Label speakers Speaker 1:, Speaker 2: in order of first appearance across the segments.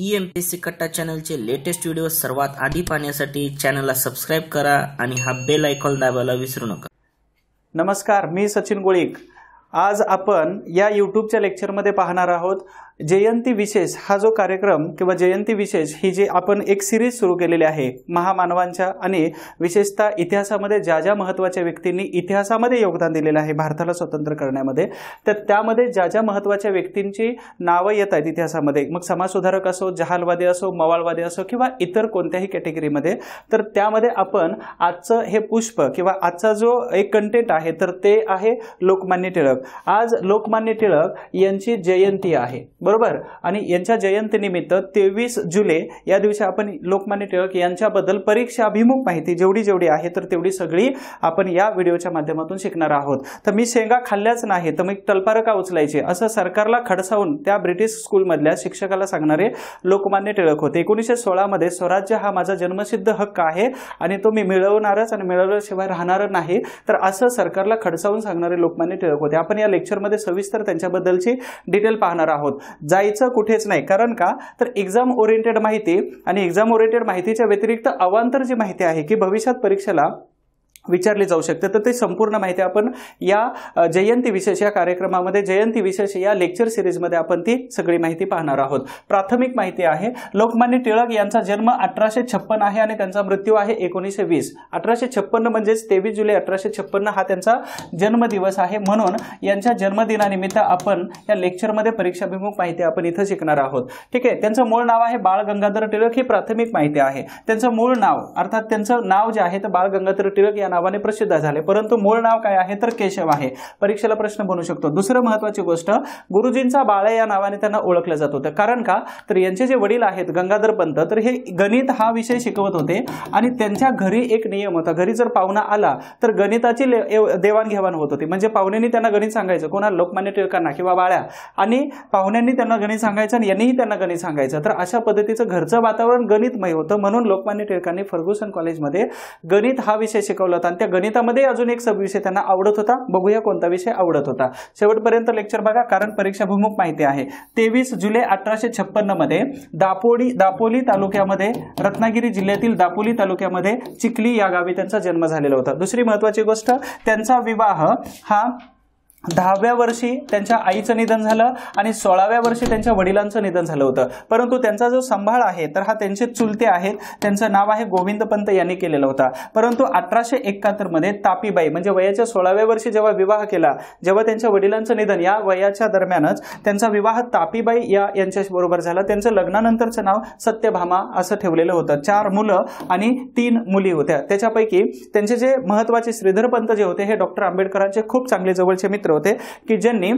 Speaker 1: E M P C कट्टा चॅनलचे latest video सर्वात आधी पाहण्यासाठी चॅनलला सबस्क्राईब करा आणि हा बेल आयकॉन दाबायला विसरू नका नमस्कार मी सचिन गोळीक आज आपण या लेक्चर लेक्चरमध्ये पाहणार आहोत जयंती विशेष हा जो कार्यक्रम किंवा जयंती विशेष ही जी आपण एक सिरीज सुरू केलेली आहे महामानवांच्या आणि विशेषतः इतिहासामध्ये ज्या ज्या महत्त्वाच्या व्यक्तींनी इतिहासामध्ये योगदान दिलेलं आहे भारताला स्वतंत्र करण्यामध्ये तर त्यामध्ये ज्या ज्या महत्त्वाच्या व्यक्तींची नावं येत आहेत इतिहासामध्ये मग समाजसुधारक असो जहालवादी असो मवाळवादी असो किंवा इतर कोणत्याही कॅटेगरीमध्ये तर त्यामध्ये आपण आजचं हे पुष्प किंवा आजचा जो एक कंटेंट आहे तर ते आहे लोकमान्य टिळक आज लोकमान्य टिळक यांची जयंती आहे बरोबर आणि यांच्या जयंतीनिमित्त तेवीस जुलै या दिवशी आपण लोकमान्य टिळक यांच्याबद्दल परीक्षाभिमुख माहिती जेवढी जेवढी आहे तर तेवढी सगळी आपण या व्हिडिओच्या माध्यमातून शिकणार आहोत तर मी शेंगा खाल्ल्याच नाही तर मी तलपारका उचलायचे असं सरकारला खडसावून त्या ब्रिटिश स्कूलमधल्या शिक्षकाला सांगणारे लोकमान्य टिळक होते एकोणीसशे सोळामध्ये स्वराज्य हा माझा जन्मसिद्ध हक्क आहे आणि तो मी मिळवणारच आणि मिळवल्याशिवाय राहणार नाही तर असं सरकारला खडसावून सांगणारे लोकमान्य टिळक होते आपण या लेक्चरमध्ये सविस्तर त्यांच्याबद्दलची डिटेल पाहणार आहोत जायचं कुठेच नाही कारण का तर एक्झाम ओरिएंटेड माहिती आणि एक्झाम ओरिएंटेड माहितीच्या व्यतिरिक्त अवांतर जी माहिती आहे की भविष्यात परीक्षेला विचारली जाऊ शकते तर ते संपूर्ण माहिती आपण या जयंती विशेष या कार्यक्रमामध्ये जयंती विशेष या लेक्चर सिरीजमध्ये आपण ती सगळी माहिती पाहणार आहोत प्राथमिक माहिती आहे लोकमान्य टिळक यांचा जन्म अठराशे छप्पन आहे आणि त्यांचा मृत्यू आहे एकोणीसशे वीस अठराशे छप्पन्न म्हणजेच तेवीस जुलै अठराशे छप्पन्न हा त्यांचा जन्मदिवस आहे म्हणून यांच्या जन्मदिनानिमित्त आपण या लेक्चरमध्ये परीक्षाभिमुख माहिती आपण इथं शिकणार आहोत ठीक आहे त्यांचं मूळ नाव आहे बाळ गंगाधर टिळक ही प्राथमिक माहिती आहे त्यांचं मूळ नाव अर्थात त्यांचं नाव जे आहे तर बाळ गंगाधर टिळक या नावाने प्रसिद्ध झाले परंतु मूळ नाव काय आहे तर केशव आहे परीक्षेला प्रश्न बनू शकतो दुसरं महत्वाची गोष्ट गुरुजींचा बाळा या नावाने त्यांना ओळखलं जात होतं कारण का तर यांचे जे वडील आहेत गंगाधर पंत तर हे गणित हा विषय शिकवत होते आणि त्यांच्या घरी एक नियम होता घरी जर पाहुणा आला तर गणिताची देवाणघेवाण होत होती म्हणजे पाहुण्यांनी त्यांना गणित सांगायचं कोणा लोकमान्य टिळकांना किंवा बाळ्या आणि पाहुण्यांनी त्यांना गणित सांगायचं आणि यांनीही त्यांना गणित सांगायचं तर अशा पद्धतीचं घरचं वातावरण गणितमय होतं म्हणून लोकमान्य टिळकांनी फर्ग्युसन कॉलेजमध्ये गणित हा विषय शिकवला होता आणि त्या गणितामध्ये अजून एक सबविषय त्यांना आवडत होता बघूया कोणता विषय आवडत होता शेवटपर्यंत लेक्चर बघा कारण परीक्षा परीक्षाभिमुख माहिती आहे तेवीस जुलै अठराशे मध्ये दापोडी दापोली तालुक्यामध्ये रत्नागिरी जिल्ह्यातील दापोली तालुक्यामध्ये चिखली या गावी त्यांचा जन्म झालेला होता दुसरी महत्वाची गोष्ट त्यांचा विवाह हा दहाव्या वर्षी त्यांच्या आईचं निधन झालं आणि सोळाव्या वर्षी त्यांच्या वडिलांचं निधन झालं होतं परंतु त्यांचा जो सांभाळ आहे तर हा त्यांचे चुलते आहेत त्यांचं नाव आहे गोविंद पंत यांनी केलेला होता परंतु अठराशे मध्ये तापीबाई म्हणजे वयाच्या सोळाव्या वर्षी जेव्हा विवाह केला जेव्हा त्यांच्या वडिलांचं निधन या वयाच्या दरम्यानच त्यांचा विवाह तापीबाई या बरोबर झाला त्यांचं लग्नानंतरचं नाव सत्यभामा असं ठेवलेलं होतं चार मुलं आणि तीन मुली होत्या त्याच्यापैकी त्यांचे जे महत्त्वाचे श्रीधर पंत जे होते हे डॉक्टर आंबेडकरांचे खूप चांगले जवळचे मित्र मित्र होते की ज्यांनी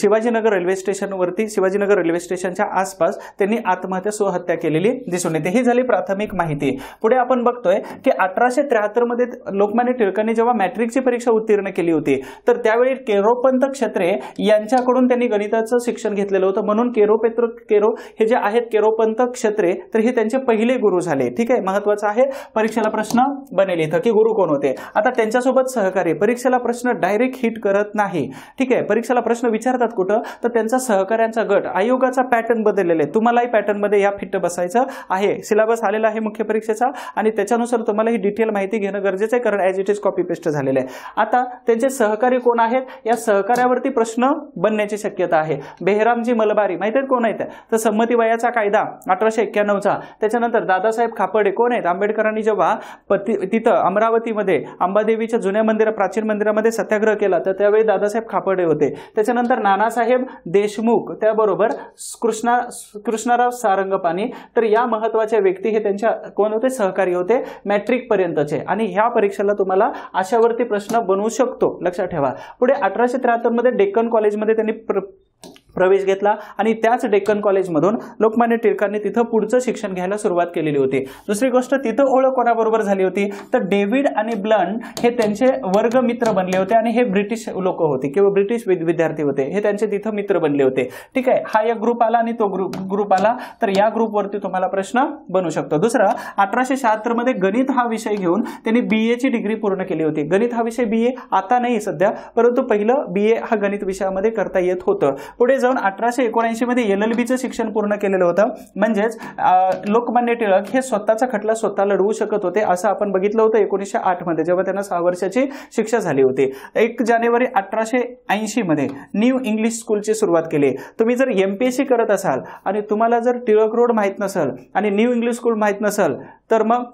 Speaker 1: शिवाजीनगर रेल्वे स्टेशनवरती शिवाजीनगर रेल्वे स्टेशनच्या आसपास त्यांनी आत्महत्या स्वहत्या केलेली दिसून येते ही झाली प्राथमिक माहिती पुढे आपण बघतोय की अठराशे त्र्याहत्तरमध्ये लोकमान्य टिळकांनी जेव्हा मॅट्रिकची परीक्षा उत्तीर्ण केली होती तर त्यावेळी केरोपंत क्षेत्रे यांच्याकडून त्यांनी गणिताचं शिक्षण घेतलेलं होतं म्हणून केरोपेत्र केरो हे जे आहेत केरोपंत क्षेत्रे तर हे त्यांचे पहिले गुरु झाले ठीक आहे महत्वाचं आहे परीक्षेला प्रश्न बनेल इथं की गुरु कोण होते आता त्यांच्यासोबत सहकारी परीक्षेला प्रश्न डायरेक्ट हिट करत नाही ठीक आहे परीक्षेला प्रश्न विचारतात कुठं तर त्यांचा सहकाऱ्यांचा गट आयोगाचा पॅटर्न बदललेला आहे तुम्हालाही पॅटर्नमध्ये या फिट्ट बसायचं आहे सिलेबस आलेला आहे मुख्य परीक्षेचा आणि त्याच्यानुसार तुम्हाला ही डिटेल माहिती घेणं गरजेचं आहे कारण as it is copy paste झालेलं आहे आता त्यांचे सहकारी कोण आहेत या सहकार्यावरती प्रश्न बनण्याची शक्यता आहे बेहरामजी मलबारी माहिती आहेत कोण आहेत तर संमती वयाचा कायदा अठराशे एक्क्याण्णवचा त्याच्यानंतर दादासाहेब खापडे कोण आहेत आंबेडकरांनी जेव्हा पती तिथं अमरावतीमध्ये अंबादेवीच्या जुन्या मंदिरात प्राचीन मंदिरामध्ये सत्याग्रह केला तर त्यावेळी दादासाहेब खापडे होते त्याच्यानंतर नानासाहेब देशमुख त्याबरोबर कृष्णा कृष्णाराव सारंगपाणी तर या महत्त्वाच्या व्यक्ती हे त्यांच्या कोण होते सहकारी होते पर्यंतचे आणि ह्या परीक्षेला तुम्हाला अशावरती प्रश्न बनवू शकतो लक्षात ठेवा पुढे अठराशे मध्ये डेक्कन कॉलेजमध्ये त्यांनी प्रवेश घेतला आणि त्याच डेक्कन कॉलेजमधून लोकमान्य टिळकांनी तिथं पुढचं शिक्षण घ्यायला सुरुवात केलेली होती दुसरी गोष्ट तिथं ओळख कोणाबरोबर झाली होती तर डेव्हिड आणि ब्लन हे त्यांचे वर्ग मित्र बनले होते आणि हे ब्रिटिश लोक होते किंवा ब्रिटिश विद्यार्थी होते हे त्यांचे तिथं मित्र बनले होते ठीक आहे हा एक ग्रुप आला आणि तो ग्रुप ग्रुप आला तर या ग्रुपवरती तुम्हाला प्रश्न बनू शकतो दुसरा अठराशे शहात्तरमध्ये गणित हा विषय घेऊन त्यांनी बी एची डिग्री पूर्ण केली होती गणित हा विषय बी ए आता नाही सध्या परंतु पहिलं बी ए हा गणित विषयामध्ये करता येत होतं पुढे जाऊन अठराशे मध्ये एल एल बीचं शिक्षण पूर्ण केलेलं होतं म्हणजेच लोकमान्य टिळक हे स्वतःचा खटला स्वतः लढवू शकत होते असं आपण बघितलं होतं एकोणीसशे मध्ये जेव्हा त्यांना सहा वर्षाची शिक्षा झाली होती एक जानेवारी अठराशे मध्ये न्यू इंग्लिश स्कूलची सुरुवात केली तुम्ही जर एम करत असाल आणि तुम्हाला जर टिळक रोड माहीत नसेल आणि न्यू इंग्लिश स्कूल माहीत नसेल तर मग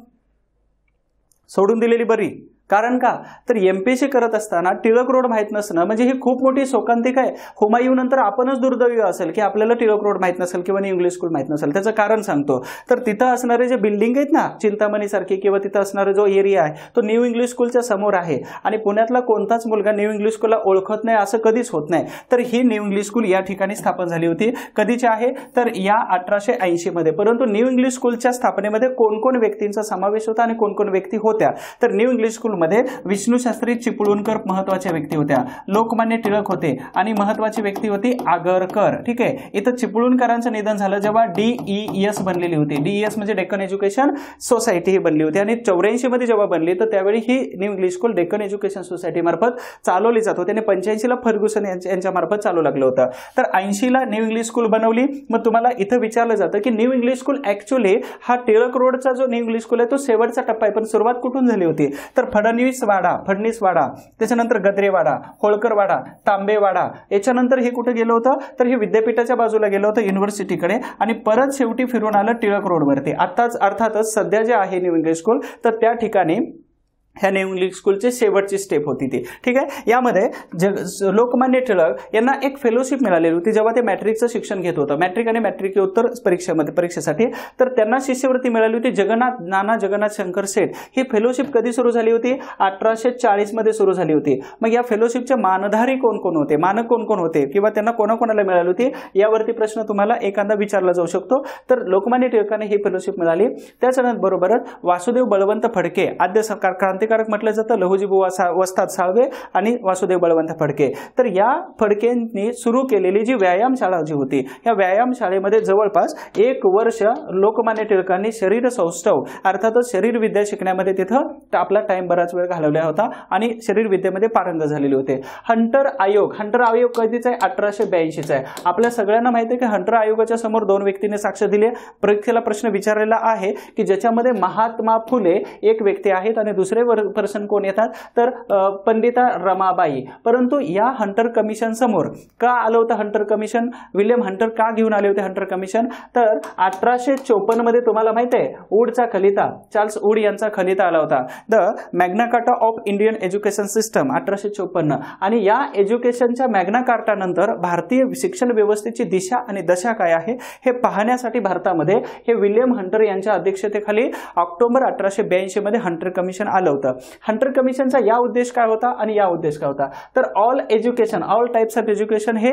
Speaker 1: सोडून दिलेली बरी कारण का तर एम पी सी करत असताना टिळक रोड माहीत नसणं म्हणजे ही खूप मोठी शोकांतिक आहे हुमायूनंतर आपणच दुर्दैवी असेल की आपल्याला टिळक रोड माहीत नसेल किंवा इंग्लिश स्कूल माहीत नसेल त्याचं कारण सांगतो तर तिथं असणारे जे बिल्डिंग आहेत ना चिंतामणी सारखी किंवा तिथं असणारा जो एरिया आहे तो न्यू इंग्लिश स्कूलच्या समोर आहे आणि पुण्यातला कोणताच मुलगा न्यू इंग्लिश स्कूलला ओळखत नाही असं कधीच होत नाही तर ही न्यू इंग्लिश स्कूल या ठिकाणी स्थापन झाली होती कधीची आहे तर या अठराशे मध्ये परंतु न्यू इंग्लिश स्कूलच्या स्थापनेमध्ये कोणकोण व्यक्तींचा समावेश होता आणि कोणकोण व्यक्ती होत्या तर न्यू इंग्लिश स्कूल मध्ये विष्णूशास्त्री चिपळूणकर महत्वाच्या व्यक्ती होत्या लोकमान्य टिळक होते आणि महत्वाची व्यक्ती होती आगरकर ठीक आहे इथं चिपळूणकरांचं निधन झालं जेव्हा डीईएस e बनलेली होती डीईएस e म्हणजे डेक्कन एज्युकेशन सोसायटी ही बनली होती आणि चौऱ्याऐंशी मध्ये जेव्हा बनली तर त्यावेळी ही new English school Deccan education society मार्फत चालवली जात होती आणि ला फर्ग्युसन यांच्या मार्फत चालू लागलं होतं तर ला न्यू इंग्लिश स्कूल बनवली मग तुम्हाला इथं विचारलं जातं की न्यू इंग्लिश स्कूल ऍक्च्युअली हा टिळक रोडचा जो न्यू इंग्लिश स्कूल आहे तो शेवटचा टप्पा आहे पण सुरुवात कुठून झाली होती तर फड फडणीस वाडा त्याच्यानंतर गद्रेवाडा होळकरवाडा तांबेवाडा याच्यानंतर हे कुठे गेलं होतं तर हे विद्यापीठाच्या बाजूला गेलं होतं युनिव्हर्सिटीकडे आणि परत शेवटी फिरून आलं टिळक रोडवरती आत्ताच अर्थातच सध्या जे आहे न्यू इंग्लिश स्कूल तर त्या ठिकाणी ह्याने इंग्लिश स्कूलची शेवटची स्टेप होती ती ठीक आहे यामध्ये जग लोकमान्य टिळक यांना एक फेलोशिप मिळालेली होती जेव्हा ते मॅट्रिकचं शिक्षण घेत होतं मॅट्रिक आणि उत्तर परीक्षेमध्ये परीक्षेसाठी तर त्यांना शिष्यवृत्ती मिळाली होती जगन्नाथ नाना जगन्नाथ शंकर सेठ ही फेलोशिप कधी सुरू झाली होती अठराशे चाळीसमध्ये सुरू झाली होती मग या फेलोशिपचे मानधारी कोण कोण होते मानक कोण कोण होते किंवा त्यांना कोणाकोणाला मिळाली होती यावरती प्रश्न तुम्हाला एखादा विचारला जाऊ शकतो तर लोकमान्य टिळकाने ही फेलोशिप मिळाली त्याच्यानंतर बरोबरच वासुदेव बळवंत फडके आद्य सरकार क्रांतिकारक म्हटलं जातं बुवा सा वस्ताद साळवे आणि वासुदेव बळवंत फडके तर या फडकेंनी सुरू केलेली जी व्यायामशाळा जी होती या व्यायामशाळेमध्ये जवळपास एक वर्ष लोकमान्य टिळकांनी शरीर सौष्ठव अर्थातच शरीरविद्या शिकण्यामध्ये तिथं आपला टाईम बराच वेळ घालवला होता आणि शरीरविद्येमध्ये पारंग झालेले होते हंटर आयोग हंटर आयोग कधीचा आहे अठराशे ब्याऐंशीचा आहे आपल्या सगळ्यांना माहिती आहे की हंटर आयोगाच्या समोर दोन व्यक्तींनी साक्ष दिली परीक्षेला प्रश्न विचारलेला आहे की ज्याच्यामध्ये महात्मा फुले एक व्यक्ती आहेत आणि दुसरे पर्सन कोण येतात तर पंडिता रमाबाई परंतु या हंटर कमिशन समोर का आलं होतं हंटर कमिशन विल्यम हंटर का घेऊन आले होते हंटर कमिशन तर अठराशे चोपन्न मध्ये तुम्हाला माहिती आहे उडचा खलिता चार्ल्स उड यांचा खलिता आला होता the Magna Carta of Indian education system अठराशे चोपन्न आणि या एज्युकेशनच्या मॅग्नाकार्टानंतर भारतीय शिक्षण व्यवस्थेची दिशा आणि दशा काय आहे हे पाहण्यासाठी भारतामध्ये हे विल्यम हंटर यांच्या अध्यक्षतेखाली ऑक्टोबर अठराशे ब्याऐंशी मध्ये हंटर कमिशन आलं होतं हंटर कमिशनचा या उद्देश काय होता आणि या उद्देश काय होता तर all education all types of education हे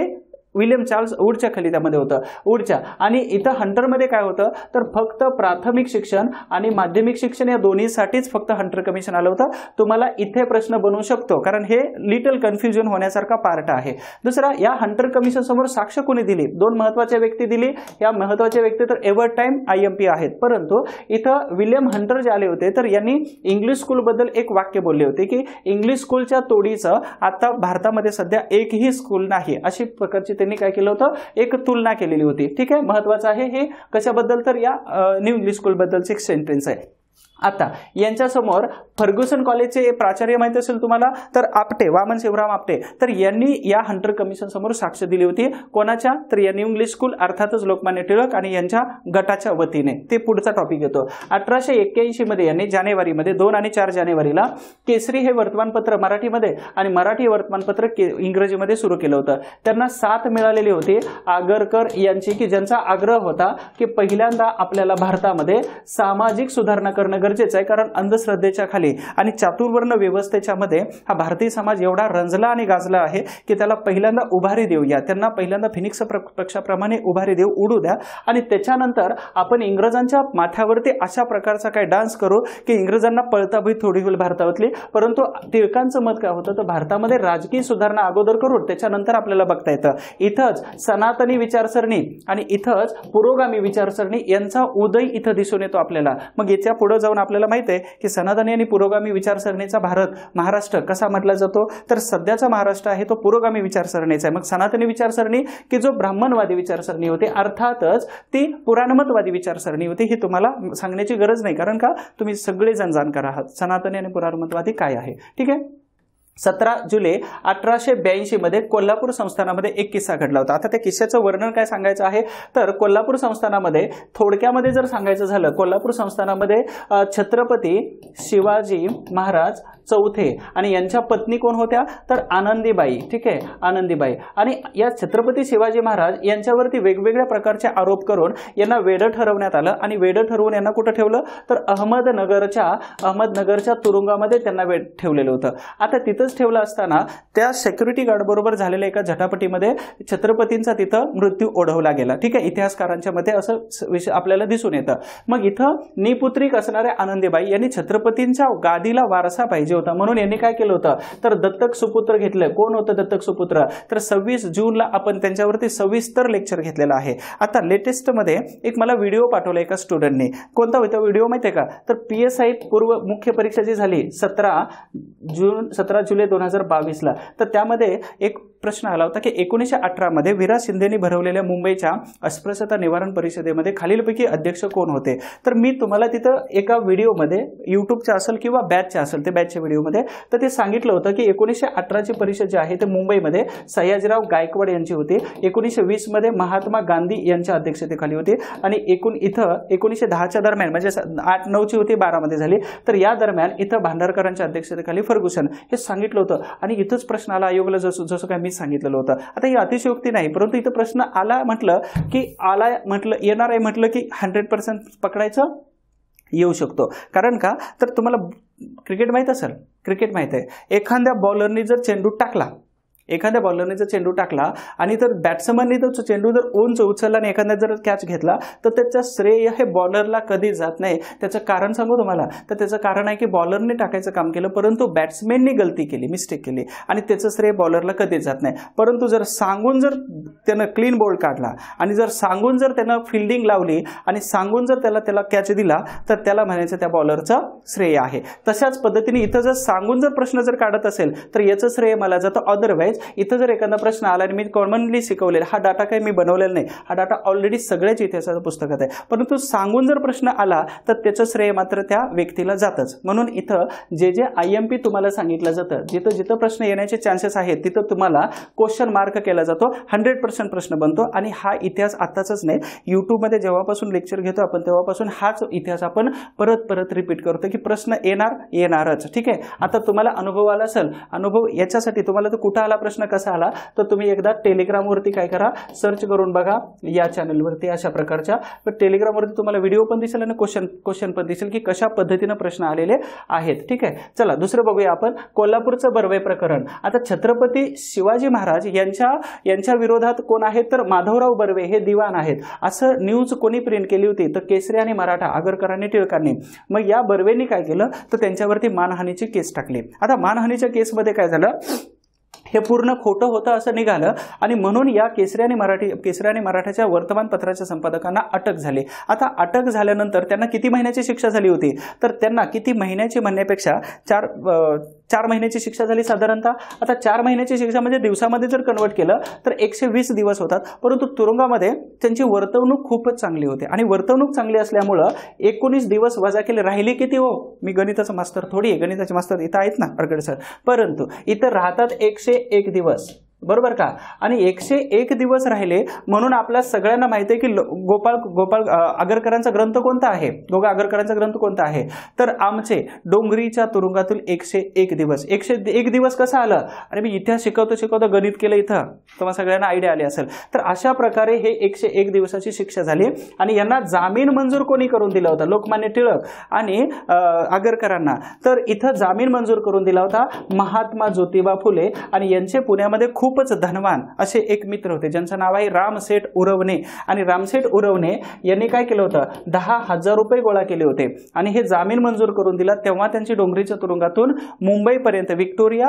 Speaker 1: विलियम चार्ल्स खाली त्यामध्ये होतं ऊर्जा आणि इथं हंटरमध्ये काय होतं तर फक्त प्राथमिक शिक्षण आणि माध्यमिक शिक्षण या दोन्हीसाठीच फक्त हंटर कमिशन आलं होतं तुम्हाला इथे प्रश्न बनवू शकतो कारण हे लिटल कन्फ्युजन होण्यासारखा पार्ट आहे दुसरा या हंटर कमिशन समोर साक्ष कोणी दिली दोन महत्वाच्या व्यक्ती दिली या महत्वाच्या व्यक्ती तर ever time I M P आहेत परंतु इथं विलियम हंटर जे आले होते तर यांनी इंग्लिश स्कूलबद्दल एक वाक्य बोलले होते की इंग्लिश स्कूलच्या तोडीचं आता भारतामध्ये सध्या एकही स्कूल नाही अशी प्रकारची त्यांनी काय केलं होतं एक तुलना केलेली होती ठीक आहे महत्वाचं आहे हे कशाबद्दल तर या न्यू इंग्लिश स्कूलबद्दलचे एक सेंटेन्स आहे आता यांच्यासमोर फर्ग्युसन कॉलेजचे प्राचार्य माहिती असेल तुम्हाला तर आपटे वामन शिवराम आपटे तर यांनी या हंटर कमिशन समोर साक्ष दिली होती कोणाच्या तर या न्यू इंग्लिश स्कूल अर्थातच लोकमान्य टिळक आणि यांच्या गटाच्या वतीने ते पुढचा टॉपिक येतो अठराशे एक्क्याऐंशी मध्ये यांनी जानेवारीमध्ये दोन आणि चार जानेवारीला केसरी हे वर्तमानपत्र मराठीमध्ये आणि मराठी वर्तमानपत्र इंग्रजीमध्ये सुरू केलं होतं त्यांना साथ मिळालेली होती आगरकर यांची की ज्यांचा आग्रह होता की पहिल्यांदा आपल्याला भारतामध्ये सामाजिक सुधारणा करणं गरजेचं आहे कारण अंधश्रद्धेच्या खाली झाली आणि चातुर्वर्ण व्यवस्थेच्यामध्ये हा भारतीय समाज एवढा रंजला आणि गाजला आहे की त्याला पहिल्यांदा उभारी या त्यांना पहिल्यांदा फिनिक्स पक्षाप्रमाणे उभारी देऊ उडू द्या आणि त्याच्यानंतर आपण इंग्रजांच्या माथ्यावरती अशा प्रकारचा काही डान्स करू की इंग्रजांना पळताभी थोडी होईल भारतावरली परंतु टिळकांचं मत काय होतं तर भारतामध्ये राजकीय सुधारणा अगोदर करून त्याच्यानंतर आपल्याला बघता येतं इथंच सनातनी विचारसरणी आणि इथंच पुरोगामी विचारसरणी यांचा उदय इथं दिसून येतो आपल्याला मग याच्या पुढे जाऊन आपल्याला माहिती आहे की सनातनी आणि पुरोगामी विचारसरणीचा भारत महाराष्ट्र कसा म्हटला जातो तर सध्याचा महाराष्ट्र आहे तो पुरोगामी विचारसरणीचा आहे मग सनातनी विचारसरणी की जो ब्राह्मणवादी विचारसरणी होती अर्थातच ती पुराणमतवादी विचारसरणी होती ही तुम्हाला सांगण्याची गरज नाही कारण का तुम्ही सगळेजण जाणकार आहात सनातनी आणि पुराणमतवादी काय आहे ठीक आहे सतरा जुलै अठराशे ब्याऐंशीमध्ये कोल्हापूर संस्थानामध्ये एक किस्सा घडला होता आता त्या किस्स्याचं वर्णन काय सांगायचं आहे तर कोल्हापूर संस्थानामध्ये थोडक्यामध्ये जर सांगायचं झालं कोल्हापूर संस्थानामध्ये छत्रपती शिवाजी महाराज चौथे आणि यांच्या पत्नी कोण होत्या तर आनंदीबाई ठीक आहे आनंदीबाई आणि या छत्रपती शिवाजी महाराज यांच्यावरती वेगवेगळ्या प्रकारचे आरोप करून यांना वेडं ठरवण्यात आलं आणि वेडं ठरवून यांना कुठं ठेवलं तर अहमदनगरच्या अहमदनगरच्या तुरुंगामध्ये त्यांना वेड ठेवलेलं होतं आता तिथं तिथंच ठेवला असताना त्या सेक्युरिटी बरोबर झालेल्या एका झटापटीमध्ये छत्रपतींचा तिथं मृत्यू ओढवला गेला ठीक आहे इतिहासकारांच्या मते असं विषय आपल्याला दिसून येतं मग इथं निपुत्रिक असणाऱ्या आनंदीबाई यांनी छत्रपतींच्या गादीला वारसा पाहिजे होता म्हणून यांनी काय केलं होतं तर दत्तक सुपुत्र घेतलं कोण होतं दत्तक सुपुत्र तर सव्वीस जूनला आपण त्यांच्यावरती सविस्तर लेक्चर घेतलेला आहे आता लेटेस्ट मध्ये एक मला व्हिडिओ पाठवला एका स्टुडंटने कोणता होता व्हिडिओ माहितीये का तर पी एस आय पूर्व मुख्य परीक्षा जी झाली सतरा जून सतरा जून जुलै दोन हजार बावीसला तर त्यामध्ये एक प्रश्न आला होता की एकोणीसशे अठरामध्ये विरा शिंदेनी भरवलेल्या मुंबईच्या अस्पृश्यता निवारण परिषदेमध्ये खालीलपैकी अध्यक्ष कोण होते तर मी तुम्हाला तिथं एका व्हिडिओमध्ये युट्यूबच्या असेल किंवा बॅचच्या असेल ते बॅचच्या व्हिडिओमध्ये तर ते सांगितलं होतं की एकोणीसशे अठराची परिषद जी आहे ते मुंबईमध्ये सयाजीराव गायकवाड यांची होती एकोणीसशे वीसमध्ये महात्मा गांधी यांच्या अध्यक्षतेखाली होती आणि एकूण इथं एकोणीसशे दहाच्या दरम्यान म्हणजे आठ नऊची होती बारामध्ये झाली तर या दरम्यान इथं भांडारकरांच्या अध्यक्षतेखाली फर्गुसन हे सांगितलं होतं आणि इथंच प्रश्न आला आयोगाला जसं जसं काय मी सांगितलेलं होतं आता ही अतिशयोक्ती नाही परंतु इथं प्रश्न आला म्हटलं की आला म्हटलं येणार आहे म्हटलं की हंड्रेड पर्सेंट पकडायचं येऊ शकतो कारण का तर तुम्हाला क्रिकेट माहीत असेल क्रिकेट माहीत आहे एखाद्या बॉलरनी जर चेंडू टाकला एखाद्या बॉलरने जर चेंडू टाकला आणि तर बॅट्समनने तो चेंडू जर उंच उचलला आणि एखाद्या जर कॅच घेतला तर त्याचं श्रेय हे बॉलरला कधी जात नाही त्याचं कारण सांगू तुम्हाला तर त्याचं कारण आहे की बॉलरने टाकायचं काम केलं परंतु बॅट्समॅनने गलती केली मिस्टेक केली आणि त्याचं श्रेय बॉलरला कधीच जात नाही परंतु जर सांगून जर त्यानं क्लीन बॉल काढला आणि जर सांगून जर त्यानं फिल्डिंग लावली आणि सांगून जर त्याला त्याला कॅच दिला तर त्याला म्हणायचं त्या बॉलरचं श्रेय आहे तशाच पद्धतीने इथं जर सांगून जर प्रश्न जर काढत असेल तर याचं श्रेय मला जातं अदरवाईज म्हणजेच इथं जर एखादा प्रश्न आला आणि मी कॉमनली शिकवलेला हा डाटा काही मी बनवलेला नाही हा डाटा ऑलरेडी सगळ्याच इतिहासाचं पुस्तकात आहे परंतु सांगून जर प्रश्न आला तर त्याचं श्रेय मात्र त्या व्यक्तीला जातच म्हणून इथं जे जे आय एम पी तुम्हाला सांगितलं जातं जिथं जिथं प्रश्न येण्याचे चान्सेस आहेत तिथं तुम्हाला क्वेश्चन मार्क केला जातो हंड्रेड पर्सेंट प्रश्न बनतो आणि हा इतिहास आताचच नाही यूट्यूबमध्ये जेव्हापासून लेक्चर घेतो आपण तेव्हापासून हाच इतिहास आपण परत परत रिपीट करतो की प्रश्न येणार येणारच ठीक आहे आता तुम्हाला अनुभव आला असेल अनुभव याच्यासाठी तुम्हाला तो कुठं आला प्रश्न कसा आला तर तुम्ही एकदा टेलिग्रामवरती काय करा सर्च करून बघा या चॅनलवरती अशा प्रकारच्या टेलिग्रामवरती तुम्हाला व्हिडिओ पण दिसेल आणि क्वेश्चन क्वेश्चन पण दिसेल की कशा पद्धतीनं प्रश्न आलेले आहेत ठीक आहे चला दुसरं बघूया आपण कोल्हापूरचं बर्वे प्रकरण आता छत्रपती शिवाजी महाराज यांच्या यांच्या विरोधात कोण आहेत तर माधवराव बर्वे हे दिवाण आहेत असं न्यूज कोणी प्रिंट केली होती तर केसरी आणि मराठा आगरकरांनी टिळकांनी मग या बर्वेनी काय केलं तर त्यांच्यावरती मानहानीची केस टाकली आता मानहानीच्या केसमध्ये काय झालं हे पूर्ण खोटं होतं असं निघालं आणि म्हणून या केसरी आणि मराठी केसरी आणि मराठाच्या वर्तमानपत्राच्या संपादकांना अटक झाली आता अटक झाल्यानंतर त्यांना किती महिन्याची शिक्षा झाली होती तर त्यांना किती महिन्याची म्हणण्यापेक्षा चार चार महिन्याची शिक्षा झाली साधारणतः आता चार महिन्याची शिक्षा म्हणजे दिवसामध्ये जर कन्वर्ट केलं तर एकशे वीस दिवस होतात परंतु तुरुंगामध्ये त्यांची वर्तवणूक खूपच चांगली होती आणि वर्तवणूक चांगली असल्यामुळं एकोणीस दिवस वजा केले राहिले किती हो मी गणिताचं मास्तर थोडी आहे गणिताचे मास्तर इथं आहेत ना अडगड सर परंतु इथं राहतात एकशे एक दिवस बरोबर का आणि एकशे एक दिवस राहिले म्हणून आपल्या सगळ्यांना माहिती आहे की गोपाळ गोपाळ आगरकरांचा ग्रंथ कोणता आहे गोगा आगरकरांचा ग्रंथ कोणता आहे तर आमचे डोंगरीच्या तुरुंगातील एकशे एक दिवस एकशे एक दिवस कसं आलं आणि मी इतिहास शिकवतो शिकवतो गणित केलं इथं तुम्हाला सगळ्यांना आयडिया आली असेल तर अशा प्रकारे हे एकशे एक दिवसाची शिक्षा झाली आणि यांना जामीन मंजूर कोणी करून दिला होता लोकमान्य टिळक आणि आगरकरांना तर इथं जामीन मंजूर करून दिला होता महात्मा ज्योतिबा फुले आणि यांचे पुण्यामध्ये खूप खूपच धनवान असे एक मित्र होते ज्यांचं नाव आहे रामसेठ उरवणे आणि रामसेठ उरवणे यांनी काय केलं होतं दहा हजार रुपये गोळा केले होते आणि हे जामीन मंजूर करून दिला तेव्हा त्यांची डोंगरीच्या तुरुंगातून मुंबईपर्यंत विक्टोरिया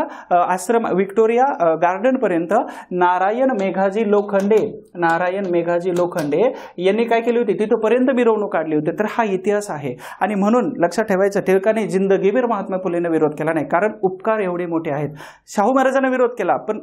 Speaker 1: आश्रम विक्टोरिया गार्डनपर्यंत नारायण मेघाजी लोखंडे नारायण मेघाजी लोखंडे यांनी काय केली होती तिथंपर्यंत मिरवणूक काढली होती तर हा इतिहास आहे आणि म्हणून लक्षात ठेवायचं टिळकाने जिंदगीवीर महात्मा फुलेनं विरोध केला नाही कारण उपकार एवढे मोठे आहेत शाहू महाराजांना विरोध केला पण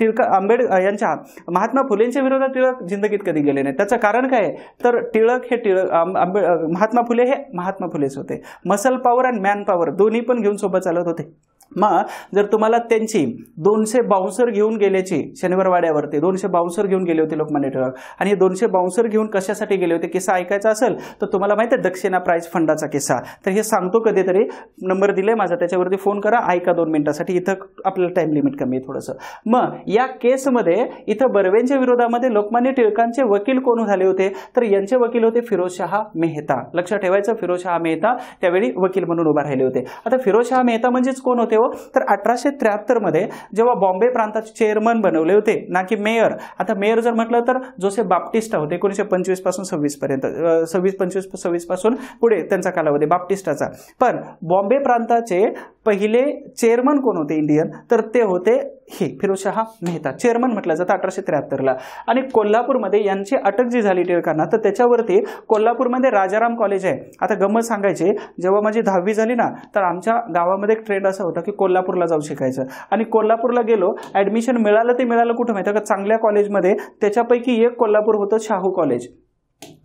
Speaker 1: टिळक आंबेड यांच्या महात्मा फुलेंच्या विरोधात टिळक जिंदगीत कधी गेले नाही त्याचं कारण काय तर टिळक हे टिळक आंबे महात्मा फुले हे महात्मा फुलेच होते muscle power and man power दोन्ही पण घेऊन सोबत चालत होते मग जर तुम्हाला त्यांची दोनशे बाउन्सर घेऊन गेल्याची शनिवार वाड्यावरती दोनशे बाउन्सर घेऊन गेले होते लोकमान्य टिळक आणि हे दोनशे बाउन्सर घेऊन कशासाठी गेले होते किस्सा ऐकायचा असेल तर तुम्हाला माहिती आहे दक्षिणा प्राईज फंडाचा किस्सा तर हे सांगतो कधीतरी नंबर दिले माझा त्याच्यावरती फोन करा ऐका दोन मिनिटासाठी इथं आपल्याला टाईम लिमिट कमी आहे थोडंसं मग या केसमध्ये इथं बर्वेंच्या विरोधामध्ये लोकमान्य टिळकांचे वकील कोण झाले होते तर यांचे वकील होते फिरोजशहा मेहता लक्षात ठेवायचं फिरोजशहा मेहता त्यावेळी वकील म्हणून उभा राहिले होते आता फिरोजशहा मेहता म्हणजेच कोण होते हो तर अठराशे त्र्याहत्तरमध्ये जेव्हा बॉम्बे प्रांताचे चेअरमन बनवले होते ना की मेयर आता मेयर जर म्हटलं तर जोसेफ बाप्टिस्टा होते एकोणीसशे पंचवीसपासून सव्वीसपर्यंत सव्वीस पंचवीस सव्वीसपासून पुढे त्यांचा कालावधी बाप्टिस्टाचा पण बॉम्बे प्रांताचे पहिले चेअरमन कोण होते इंडियन तर ते होते हे फिरोजशहा मेहता चेअरमन म्हटलं जातं अठराशे त्र्याहत्तरला आणि कोल्हापूरमध्ये यांची अटक जी झाली टिळकांना तर त्याच्यावरती कोल्हापूरमध्ये राजाराम कॉलेज आहे आता गमत सांगायचे जेव्हा माझी दहावी झाली ना तर आमच्या गावामध्ये एक ट्रेंड असा होता की कोल्हापूरला जाऊ शिकायचं आणि कोल्हापूरला गेलो ॲडमिशन मिळालं ते मिळालं कुठं माहिती का चांगल्या कॉलेजमध्ये त्याच्यापैकी एक कोल्हापूर होतं Shahu college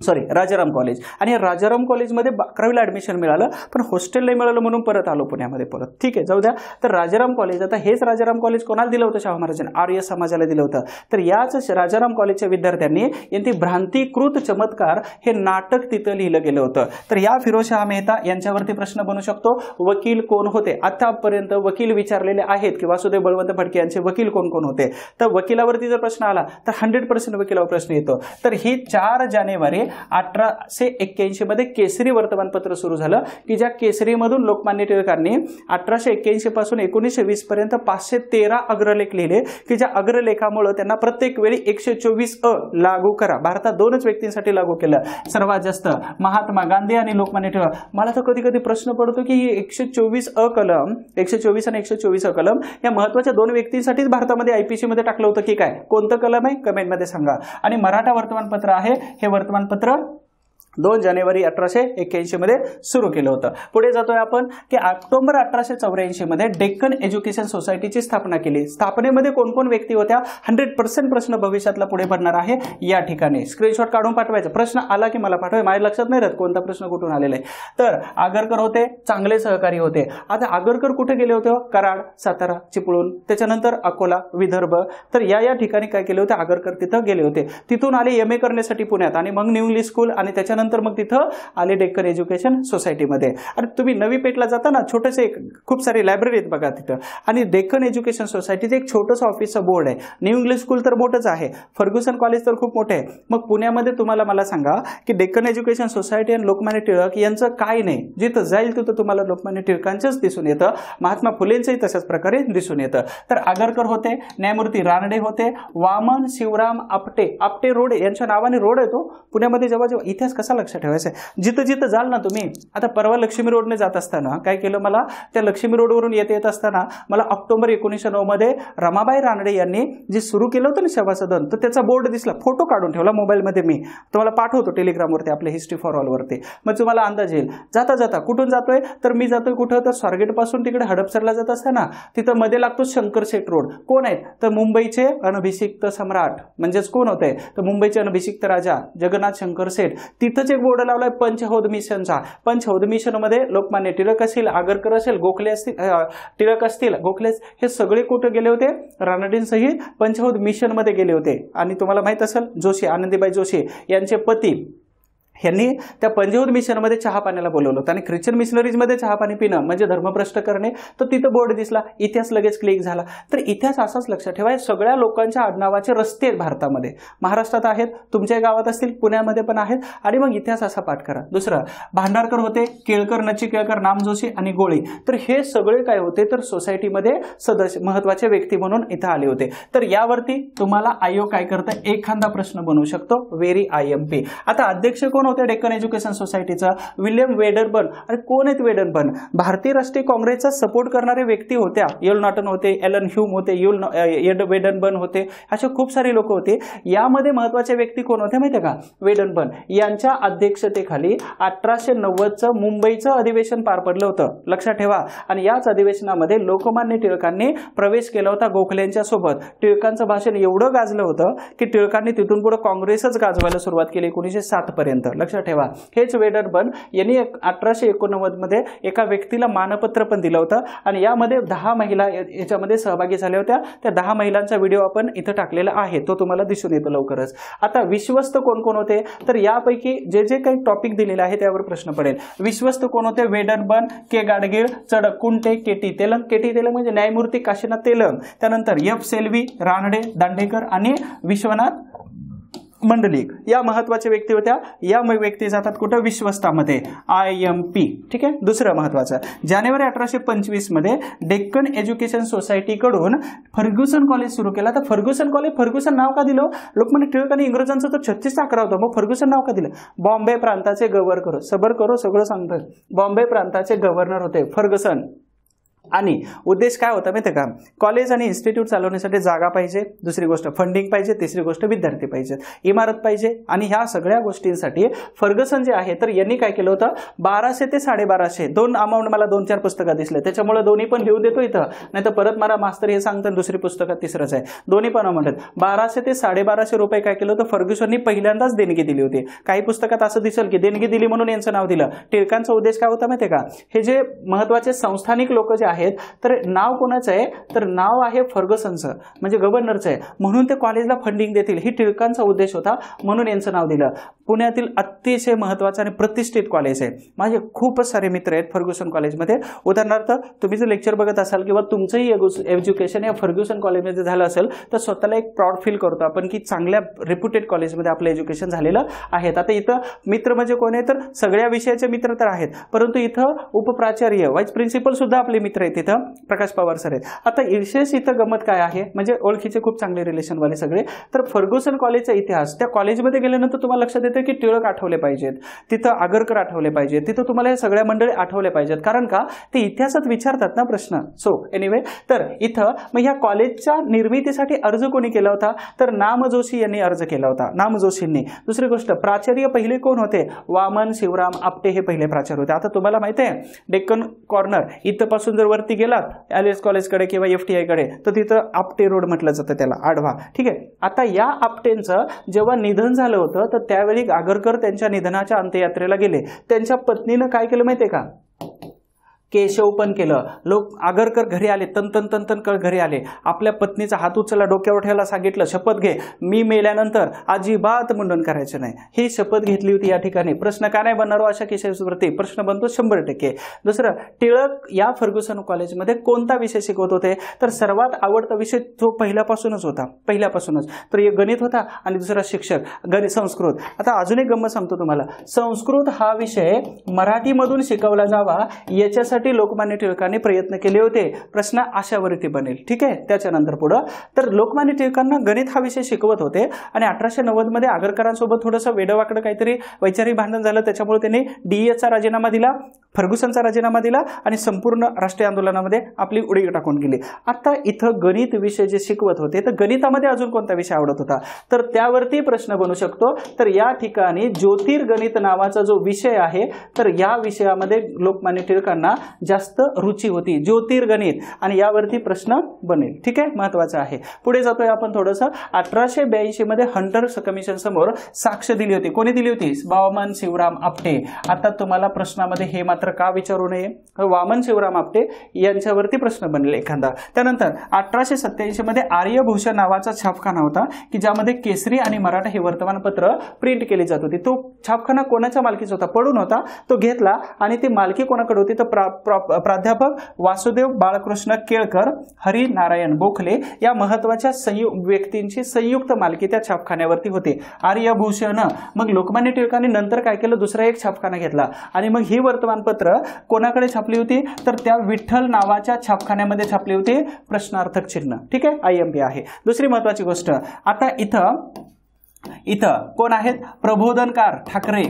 Speaker 1: sorry Rajaram college आणि राजाराम कॉलेजमध्ये अकरावीला ॲडमिशन मिळालं पण हॉस्टेल नाही मिळालं म्हणून परत आलो पुण्यामध्ये परत ठीक आहे जाऊ द्या तर राजाराम कॉलेज आता हेच राजाराम कॉलेज कोणाला दिलं होतं शाहू महाराजांनी आर्य समाजाला दिलं होतं तर याच राजाराम कॉलेजच्या विद्यार्थ्यांनी यांनी भ्रांतीकृत चमत्कार हे नाटक तिथं लिहिलं गेलं होतं तर या फिरोजशाह मेहता यांच्यावरती प्रश्न बनू शकतो वकील कोण होते आतापर्यंत वकील विचारलेले आहेत की वासुदेव बळवंत फडके यांचे वकील कोण कोण होते तर वकिलावरती जर प्रश्न आला तर हंड्रेड पर्सेंट वकिलावर प्रश्न येतो तर ही चार जानेवारी प्रकारे अठराशे मध्ये केसरी वर्तमानपत्र सुरू झालं की ज्या केसरीमधून लोकमान्य टिळकांनी अठराशे पासून एकोणीसशे पर्यंत पाचशे तेरा अग्रलेख लिहिले की ज्या अग्रलेखामुळे त्यांना प्रत्येक वेळी एकशे चोवीस अ लागू करा भारतात दोनच व्यक्तींसाठी लागू केलं सर्वात जास्त महात्मा गांधी आणि लोकमान्य टिळक मला तर कधी कधी प्रश्न पडतो की एकशे चोवीस अ कलम एकशे चोवीस आणि एकशे चोवीस अ कलम या महत्वाच्या दोन व्यक्तींसाठीच भारतामध्ये आयपीसी मध्ये टाकलं होतं की काय कोणतं कलम आहे कमेंटमध्ये सांगा आणि मराठा वर्तमानपत्र आहे हे वर्तमान वर्तमानपत्र दोन जानेवारी अठराशे मध्ये सुरू केलं होतं पुढे जातोय आपण की ऑक्टोबर अठराशे मध्ये डेक्कन एज्युकेशन सोसायटीची स्थापना केली स्थापनेमध्ये कोण कोण व्यक्ती होत्या हंड्रेड पर्सेंट प्रश्न भविष्यातला पुढे पडणार आहे या ठिकाणी स्क्रीनशॉट काढून पाठवायचा प्रश्न आला की मला पाठवाय माझ्या लक्षात नाही राहत कोणता प्रश्न कुठून आलेला आहे तर आगरकर होते चांगले सहकारी होते आता आगरकर कुठे गेले होते कराड सातारा चिपळूण त्याच्यानंतर अकोला विदर्भ तर या या ठिकाणी काय केले होते आगरकर तिथं गेले होते तिथून आले एम ए करण्यासाठी पुण्यात आणि मग न्यू स्कूल आणि त्याच्यानंतर त्यानंतर मग तिथं आले डेक्कन एज्युकेशन सोसायटीमध्ये आणि तुम्ही नवी पेठला ना छोटेसे एक खूप सारी लायब्ररी आहेत बघा तिथं आणि डेक्कन एज्युकेशन सोसायटीचं एक छोटंसं ऑफिसचं बोर्ड आहे न्यू इंग्लिश स्कूल तर मोठंच आहे फर्ग्युसन कॉलेज तर खूप मोठे आहे मग पुण्यामध्ये तुम्हाला मला सांगा की डेक्कन एज्युकेशन सोसायटी आणि लोकमान्य टिळक यांचं काय नाही जिथं जाईल तिथं तुम्हाला लोकमान्य टिळकांचंच दिसून येतं महात्मा फुलेंचंही तशाच प्रकारे दिसून येतं तर आगरकर होते न्यायमूर्ती रानडे होते वामन शिवराम आपटे आपटे रोड यांच्या नावाने रोड येतो पुण्यामध्ये जेव्हा जेव्हा इतिहास कसा लक्ष लक्षात ठेवायचं आहे जिथं जिथं जाल ना तुम्ही आता परवा लक्ष्मी रोडने जात असताना काय केलं मला त्या लक्ष्मी रोडवरून येत येत असताना मला ऑक्टोबर एकोणीसशे नऊमध्ये रमाबाई रानडे यांनी जे सुरू केलं होतं ना सदन तर त्याचा बोर्ड दिसला फोटो काढून ठेवला मोबाईलमध्ये मी तुम्हाला पाठवतो टेलिग्रामवरती आपल्या हिस्ट्री फॉर ऑलवरती मग तुम्हाला अंदाज येईल जाता जाता कुठून जातोय तर मी जातोय कुठं तर स्वारगेटपासून तिकडे हडपसरला जात असताना तिथं मध्ये लागतो शंकर शेठ रोड कोण आहेत तर मुंबईचे अनभिषिक्त सम्राट म्हणजेच कोण होते तर मुंबईचे अनभिषिक्त राजा जगन्नाथ शंकर शेठ तिथं इथंच एक बोर्ड लावलाय पंचहौद मिशनचा पंचहौद मध्ये लोकमान्य टिळक असतील आगरकर असेल गोखले असतील टिळक असतील गोखले हे सगळे कुठे गेले होते रानडींसहित पंचहौद मध्ये गेले होते आणि तुम्हाला माहित असेल जोशी आनंदीबाई जोशी यांचे पती यांनी त्या पंजीवत मिशनमध्ये चहा पाण्याला बोलवलं होतं आणि ख्रिश्चन मिशनरीजमध्ये चहा पाणी पिणं म्हणजे धर्मभ्रष्ट करणे तर तिथं बोर्ड दिसला इतिहास लगेच क्लिक झाला तर इतिहास असाच लक्षात ठेवा सगळ्या लोकांच्या आडनावाचे रस्ते आहेत भारतामध्ये महाराष्ट्रात आहेत तुमच्या गावात असतील पुण्यामध्ये पण आहेत आणि मग इतिहास असा पाठ करा दुसरं भांडारकर होते केळकर नची केळकर जोशी आणि गोळी तर हे सगळे काय होते तर सोसायटीमध्ये सदस्य महत्वाचे व्यक्ती म्हणून इथं आले होते तर यावरती तुम्हाला आयोग काय करतं एखादा प्रश्न बनवू शकतो व्हेरी आय एम पी आता अध्यक्ष कोण होत्या डेक्कन एज्युकेशन सोसायटीचा विल्यम वेडरबन अरे कोण आहेत वेडरबर्न भारतीय राष्ट्रीय काँग्रेसचा सपोर्ट करणारे व्यक्ती होत्या युल नॉटन होते एलन ह्यूम होते युल वेडनबर्न होते असे खूप सारे लोक होते यामध्ये महत्वाचे व्यक्ती कोण होते माहिती का वेडनबर्न यांच्या अध्यक्षतेखाली अठराशे नव्वदचं मुंबईचं अधिवेशन पार पडलं होतं लक्षात ठेवा आणि याच अधिवेशनामध्ये लोकमान्य टिळकांनी प्रवेश केला होता गोखल्यांच्या सोबत टिळकांचं भाषण एवढं गाजलं होतं की टिळकांनी तिथून पुढे काँग्रेसच गाजवायला सुरुवात केली एकोणीसशे पर्यंत लक्षात ठेवा हेच वेडरबन यांनी एक अठराशे एकोणनव्वदमध्ये एका व्यक्तीला मानपत्र पण दिलं होतं आणि यामध्ये दहा महिला याच्यामध्ये सहभागी झाल्या होत्या त्या दहा महिलांचा व्हिडिओ आपण इथं टाकलेला आहे तो तुम्हाला दिसून येतो लवकरच आता विश्वस्त कोण कोण होते तर यापैकी जे जे काही टॉपिक दिलेले आहे त्यावर प्रश्न पडेल विश्वस्त कोण होते Wedderburn K Gadgil Chadak Kunte KT Telang KT Telang म्हणजे न्यायमूर्ती काशीनाथ तेलंग त्यानंतर यफ सेल्वी रानडे दांडेकर आणि विश्वनाथ मंडलिक या महत्त्वाच्या व्यक्ती होत्या या व्यक्ती जातात कुठं विश्वस्तामध्ये आय एम पी ठीक आहे दुसरं महत्वाचं जानेवारी अठराशे पंचवीसमध्ये डेक्कन एज्युकेशन सोसायटीकडून फर्ग्युसन कॉलेज सुरू केला तर फर्ग्युसन कॉलेज फर्ग्युसन नाव का दिलं लोकमान्य टिळक आणि इंग्रजांचं तर छत्तीस अकरा होता मग फर्ग्युसन नाव का दिलं बॉम्बे प्रांताचे गव्हर्नर सबर करो सगळं सांगतोय बॉम्बे प्रांताचे गव्हर्नर होते फर्ग्युसन आणि उद्देश काय होता माहिती का कॉलेज आणि इन्स्टिट्यूट चालवण्यासाठी जागा पाहिजे दुसरी गोष्ट फंडिंग पाहिजे तिसरी गोष्ट विद्यार्थी पाहिजे इमारत पाहिजे आणि ह्या सगळ्या गोष्टींसाठी फर्गसन जे आहे तर यांनी काय केलं होतं बाराशे ते साडेबाराशे दोन अमाऊंट मला दोन चार पुस्तकं दिसले त्याच्यामुळे दोन्ही पण लिहून देतो इथं नाही तर परत मला मास्तर हे सांगतात दुसरी पुस्तकात तिसरंच आहे दोन्ही पण अमाऊंट बाराशे ते साडेबाराशे रुपये काय केलं होतं फर्ग्युसननी पहिल्यांदाच देणगी दिली होती काही पुस्तकात असं दिसेल की देणगी दिली म्हणून यांचं नाव दिलं टिळकांचा उद्देश काय होता माहिती का हे जे महत्वाचे संस्थानिक लोक जे आहेत आहेत तर नाव कोणाचं आहे तर नाव आहे फर्गसनचं म्हणजे गव्हर्नरचं आहे म्हणून ते कॉलेजला फंडिंग देतील ही टिळकांचा उद्देश होता म्हणून यांचं नाव दिलं पुण्यातील अतिशय महत्वाचं आणि प्रतिष्ठित कॉलेज आहे माझे खूपच सारे मित्र आहेत फर्ग्युसन कॉलेजमध्ये उदाहरणार्थ तुम्ही जर लेक्चर बघत असाल किंवा तुमचंही एज्युकेशन या फर्ग्युसन कॉलेजमध्ये झालं असेल तर स्वतःला एक प्राऊड फील करतो आपण की चांगल्या रेप्युटेड कॉलेजमध्ये आपलं एज्युकेशन झालेलं आहे आता इथं मित्र म्हणजे कोण आहे तर सगळ्या विषयाचे मित्र तर आहेत परंतु इथं उपप्राचार्य वाईस सुद्धा आपले मित्र आहेत आहेत तिथं प्रकाश पवार सर आहेत आता विशेष इथं गमत काय आहे म्हणजे ओळखीचे खूप चांगले रिलेशनवाले सगळे तर फर्ग्युसन कॉलेजचा इतिहास त्या कॉलेजमध्ये गेल्यानंतर तुम्हाला लक्षात येतं की टिळक आठवले पाहिजेत तिथं आगरकर आठवले पाहिजेत तिथं तुम्हाला हे सगळ्या मंडळी आठवल्या पाहिजेत कारण का ते इतिहासात विचारतात ना प्रश्न सो एनिवे तर इथं मग ह्या कॉलेजच्या निर्मितीसाठी अर्ज कोणी केला होता तर नाम जोशी यांनी अर्ज केला होता नाम जोशींनी दुसरी गोष्ट प्राचार्य पहिले कोण होते वामन शिवराम आपटे हे पहिले प्राचार्य होते आता तुम्हाला माहिती आहे डेक्कन कॉर्नर पासून जर वर वरती गेलात एलएस कॉलेजकडे किंवा एफ टी आयकडे तर तिथं आपटे रोड म्हटलं जातं त्याला आडवा ठीक आहे आता या आपटेंचं जेव्हा निधन झालं होतं तर त्यावेळी आगरकर त्यांच्या निधनाच्या अंत्ययात्रेला गेले त्यांच्या पत्नीनं काय केलं माहितीये का केशव पण केलं लोक आगरकर घरी आले तंतन तंतन कर घरी आले आपल्या पत्नीचा हात उचला डोक्यावर ठेवायला सांगितलं शपथ घे मी मेल्यानंतर अजिबात मुंडन करायचं नाही ही शपथ घेतली होती या ठिकाणी प्रश्न का नाही बनणार हो अशा केशवप्रती प्रश्न बनतो शंभर टक्के दुसरं टिळक या फर्ग्युसन कॉलेजमध्ये कोणता विषय शिकवत होते तर सर्वात आवडता विषय तो पहिल्यापासूनच होता पहिल्यापासूनच तर एक गणित होता आणि दुसरा शिक्षक गणित संस्कृत आता अजून एक गंमत सांगतो तुम्हाला संस्कृत हा विषय मराठीमधून शिकवला जावा याच्यासाठी लोकमान्य टिळकांनी प्रयत्न केले होते प्रश्न आशावरती बनेल ठीक आहे त्याच्यानंतर पुढं तर लोकमान्य टिळकांना गणित हा विषय शिकवत होते आणि अठराशे नव्वदमध्ये आगरकरांसोबत थोडंसं वेडवाकडं काहीतरी वैचारिक भांडण झालं त्याच्यामुळे त्यांनी डी एचा e राजीनामा दिला फर्ग्युसनचा राजीनामा दिला आणि संपूर्ण राष्ट्रीय आंदोलनामध्ये आपली उडी टाकून गेली आता इथं गणित विषय जे शिकवत होते तर गणितामध्ये अजून कोणता विषय आवडत होता तर त्यावरती प्रश्न बनू शकतो तर या ठिकाणी ज्योतिर्गणित नावाचा जो विषय आहे तर या विषयामध्ये लोकमान्य टिळकांना जास्त रुची होती ज्योतिर्गणित आणि यावरती प्रश्न बनेल ठीक आहे महत्वाचा आहे पुढे जातोय आपण थोडंसं अठराशे ब्याऐंशीमध्ये हंटर्स कमिशन समोर साक्ष दिली होती कोणी दिली होती बाबामान शिवराम आपटे आता तुम्हाला प्रश्नामध्ये हे मात्र मात्र का विचारू नये वामन शिवराम आपटे यांच्यावरती प्रश्न बनले एखादा त्यानंतर अठराशे सत्याऐंशी मध्ये आर्यभूषण नावाचा छापखाना होता की ज्यामध्ये केसरी आणि मराठा हे वर्तमानपत्र प्रिंट केली जात होती तो छापखाना कोणाच्या मालकीचा होता पडून होता तो घेतला आणि ती मालकी कोणाकडे होती तर प्राध्यापक वासुदेव बाळकृष्ण केळकर हरी नारायण बोखले या महत्वाच्या संयुक्त व्यक्तींची संयुक्त मालकी त्या छापखान्यावरती होती आर्यभूषण मग लोकमान्य टिळकांनी नंतर काय केलं दुसरा एक छापखाना घेतला आणि मग ही वर्तमानपत्र कागदपत्र कोणाकडे छापली होती तर त्या विठ्ठल नावाच्या छापखान्यामध्ये छापली होती प्रश्नार्थक चिन्ह ठीक आहे आय एम बी आहे दुसरी महत्वाची गोष्ट आता इथं इथं कोण आहेत प्रबोधनकार ठाकरे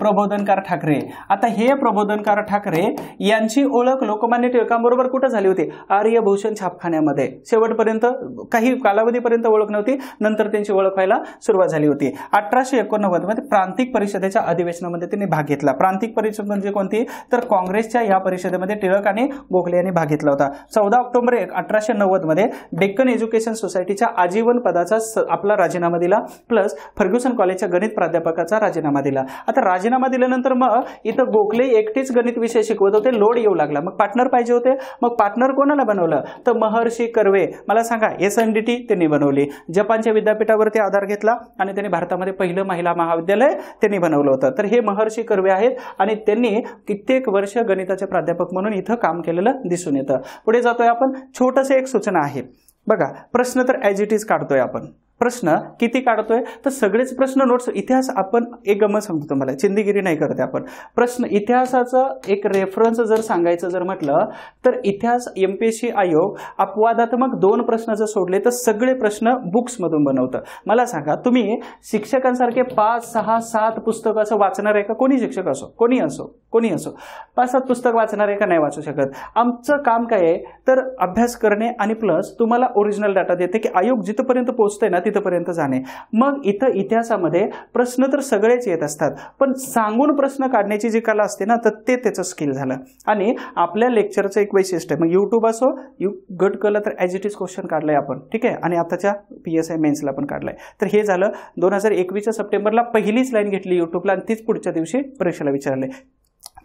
Speaker 1: प्रबोधनकार ठाकरे आता हे प्रबोधनकार ठाकरे यांची ओळख लोकमान्य टिळकांबरोबर कुठं झाली होती आर्यभूषण छापखान्यामध्ये शेवटपर्यंत काही कालावधीपर्यंत ओळख नव्हती नंतर त्यांची ओळख व्हायला सुरुवात झाली होती अठराशे एकोणनव्वद मध्ये प्रांतिक परिषदेच्या अधिवेशनामध्ये त्यांनी भाग घेतला प्रांतिक परिषद म्हणजे कोणती तर काँग्रेसच्या या परिषदेमध्ये टिळक आणि गोखले यांनी भाग घेतला होता चौदा ऑक्टोबर एक अठराशे नव्वद मध्ये डेक्कन एज्युकेशन सोसायटीच्या आजीवन पदाचा आपला राजीनामा दिला प्लस फर्ग्युसन कॉलेजच्या गणित प्राध्यापकाचा राजीनामा दिला आता राजीनामा राजीनामा दिल्यानंतर मग इथं गोखले एकटेच गणित विषय शिकवत होते लोड येऊ लागला मग पार्टनर पाहिजे होते मग पार्टनर कोणाला बनवलं तर महर्षी कर्वे मला सांगा एस एन डी टी त्यांनी बनवली जपानच्या विद्यापीठावरती आधार घेतला आणि त्यांनी भारतामध्ये पहिलं महिला महाविद्यालय त्यांनी बनवलं होतं तर हे महर्षी कर्वे आहेत आणि त्यांनी कित्येक वर्ष गणिताचे प्राध्यापक म्हणून इथं काम केलेलं दिसून येतं पुढे जातोय आपण छोटस एक सूचना आहे बघा प्रश्न तर ॲज इट इज काढतोय आपण प्रश्न किती काढतोय तर सगळेच प्रश्न नोट्स इतिहास आपण एक गमत सांगतो तुम्हाला चिंदीगिरी नाही करते आपण प्रश्न इतिहासाचं एक रेफरन्स जर सांगायचं जर म्हटलं तर इतिहास एम आयोग अपवादात्मक दोन प्रश्न जर सोडले तर सगळे प्रश्न बुक्समधून बनवतं मला सांगा तुम्ही शिक्षकांसारखे पाच सहा सात पुस्तक असं वाचणार आहे का कोणी शिक्षक असो कोणी असो कोणी असो पाच सात पुस्तक वाचणार आहे का नाही वाचू शकत आमचं काम काय आहे तर अभ्यास करणे आणि प्लस तुम्हाला ओरिजिनल डाटा देते की आयोग जिथपर्यंत पोहोचतंय ना तिथपर्यंत जाणे मग इथं इतिहासामध्ये प्रश्न तर सगळेच येत असतात पण सांगून प्रश्न काढण्याची जी कला असते ना तर ते त्याचं स्किल झालं आणि आपल्या लेक्चरचं एक वैशिष्ट्य मग यूट्यूब असो यू गट कलं तर ॲज इट इज क्वेश्चन काढलाय आपण ठीक आहे आणि आताच्या पी एस आय मेन्सला पण काढलाय तर हे झालं दोन हजार एकवीसच्या सप्टेंबरला पहिलीच लाईन घेतली यूट्यूबला आणि तीच पुढच्या दिवशी परीक्षेला विचारले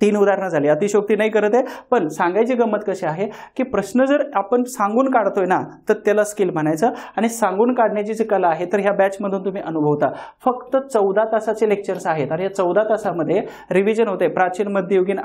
Speaker 1: तीन उदाहरणं झाली अतिशोक्ती नाही करत आहे पण सांगायची गंमत कशी आहे की प्रश्न जर आपण सांगून काढतोय ना तर त्याला स्किल म्हणायचं आणि सांगून काढण्याची जी कला आहे तर ह्या बॅचमधून तुम्ही अनुभवता फक्त चौदा तासाचे लेक्चर्स आहेत आणि या चौदा तासामध्ये रिव्हिजन होते प्राचीन मध्ययुगीन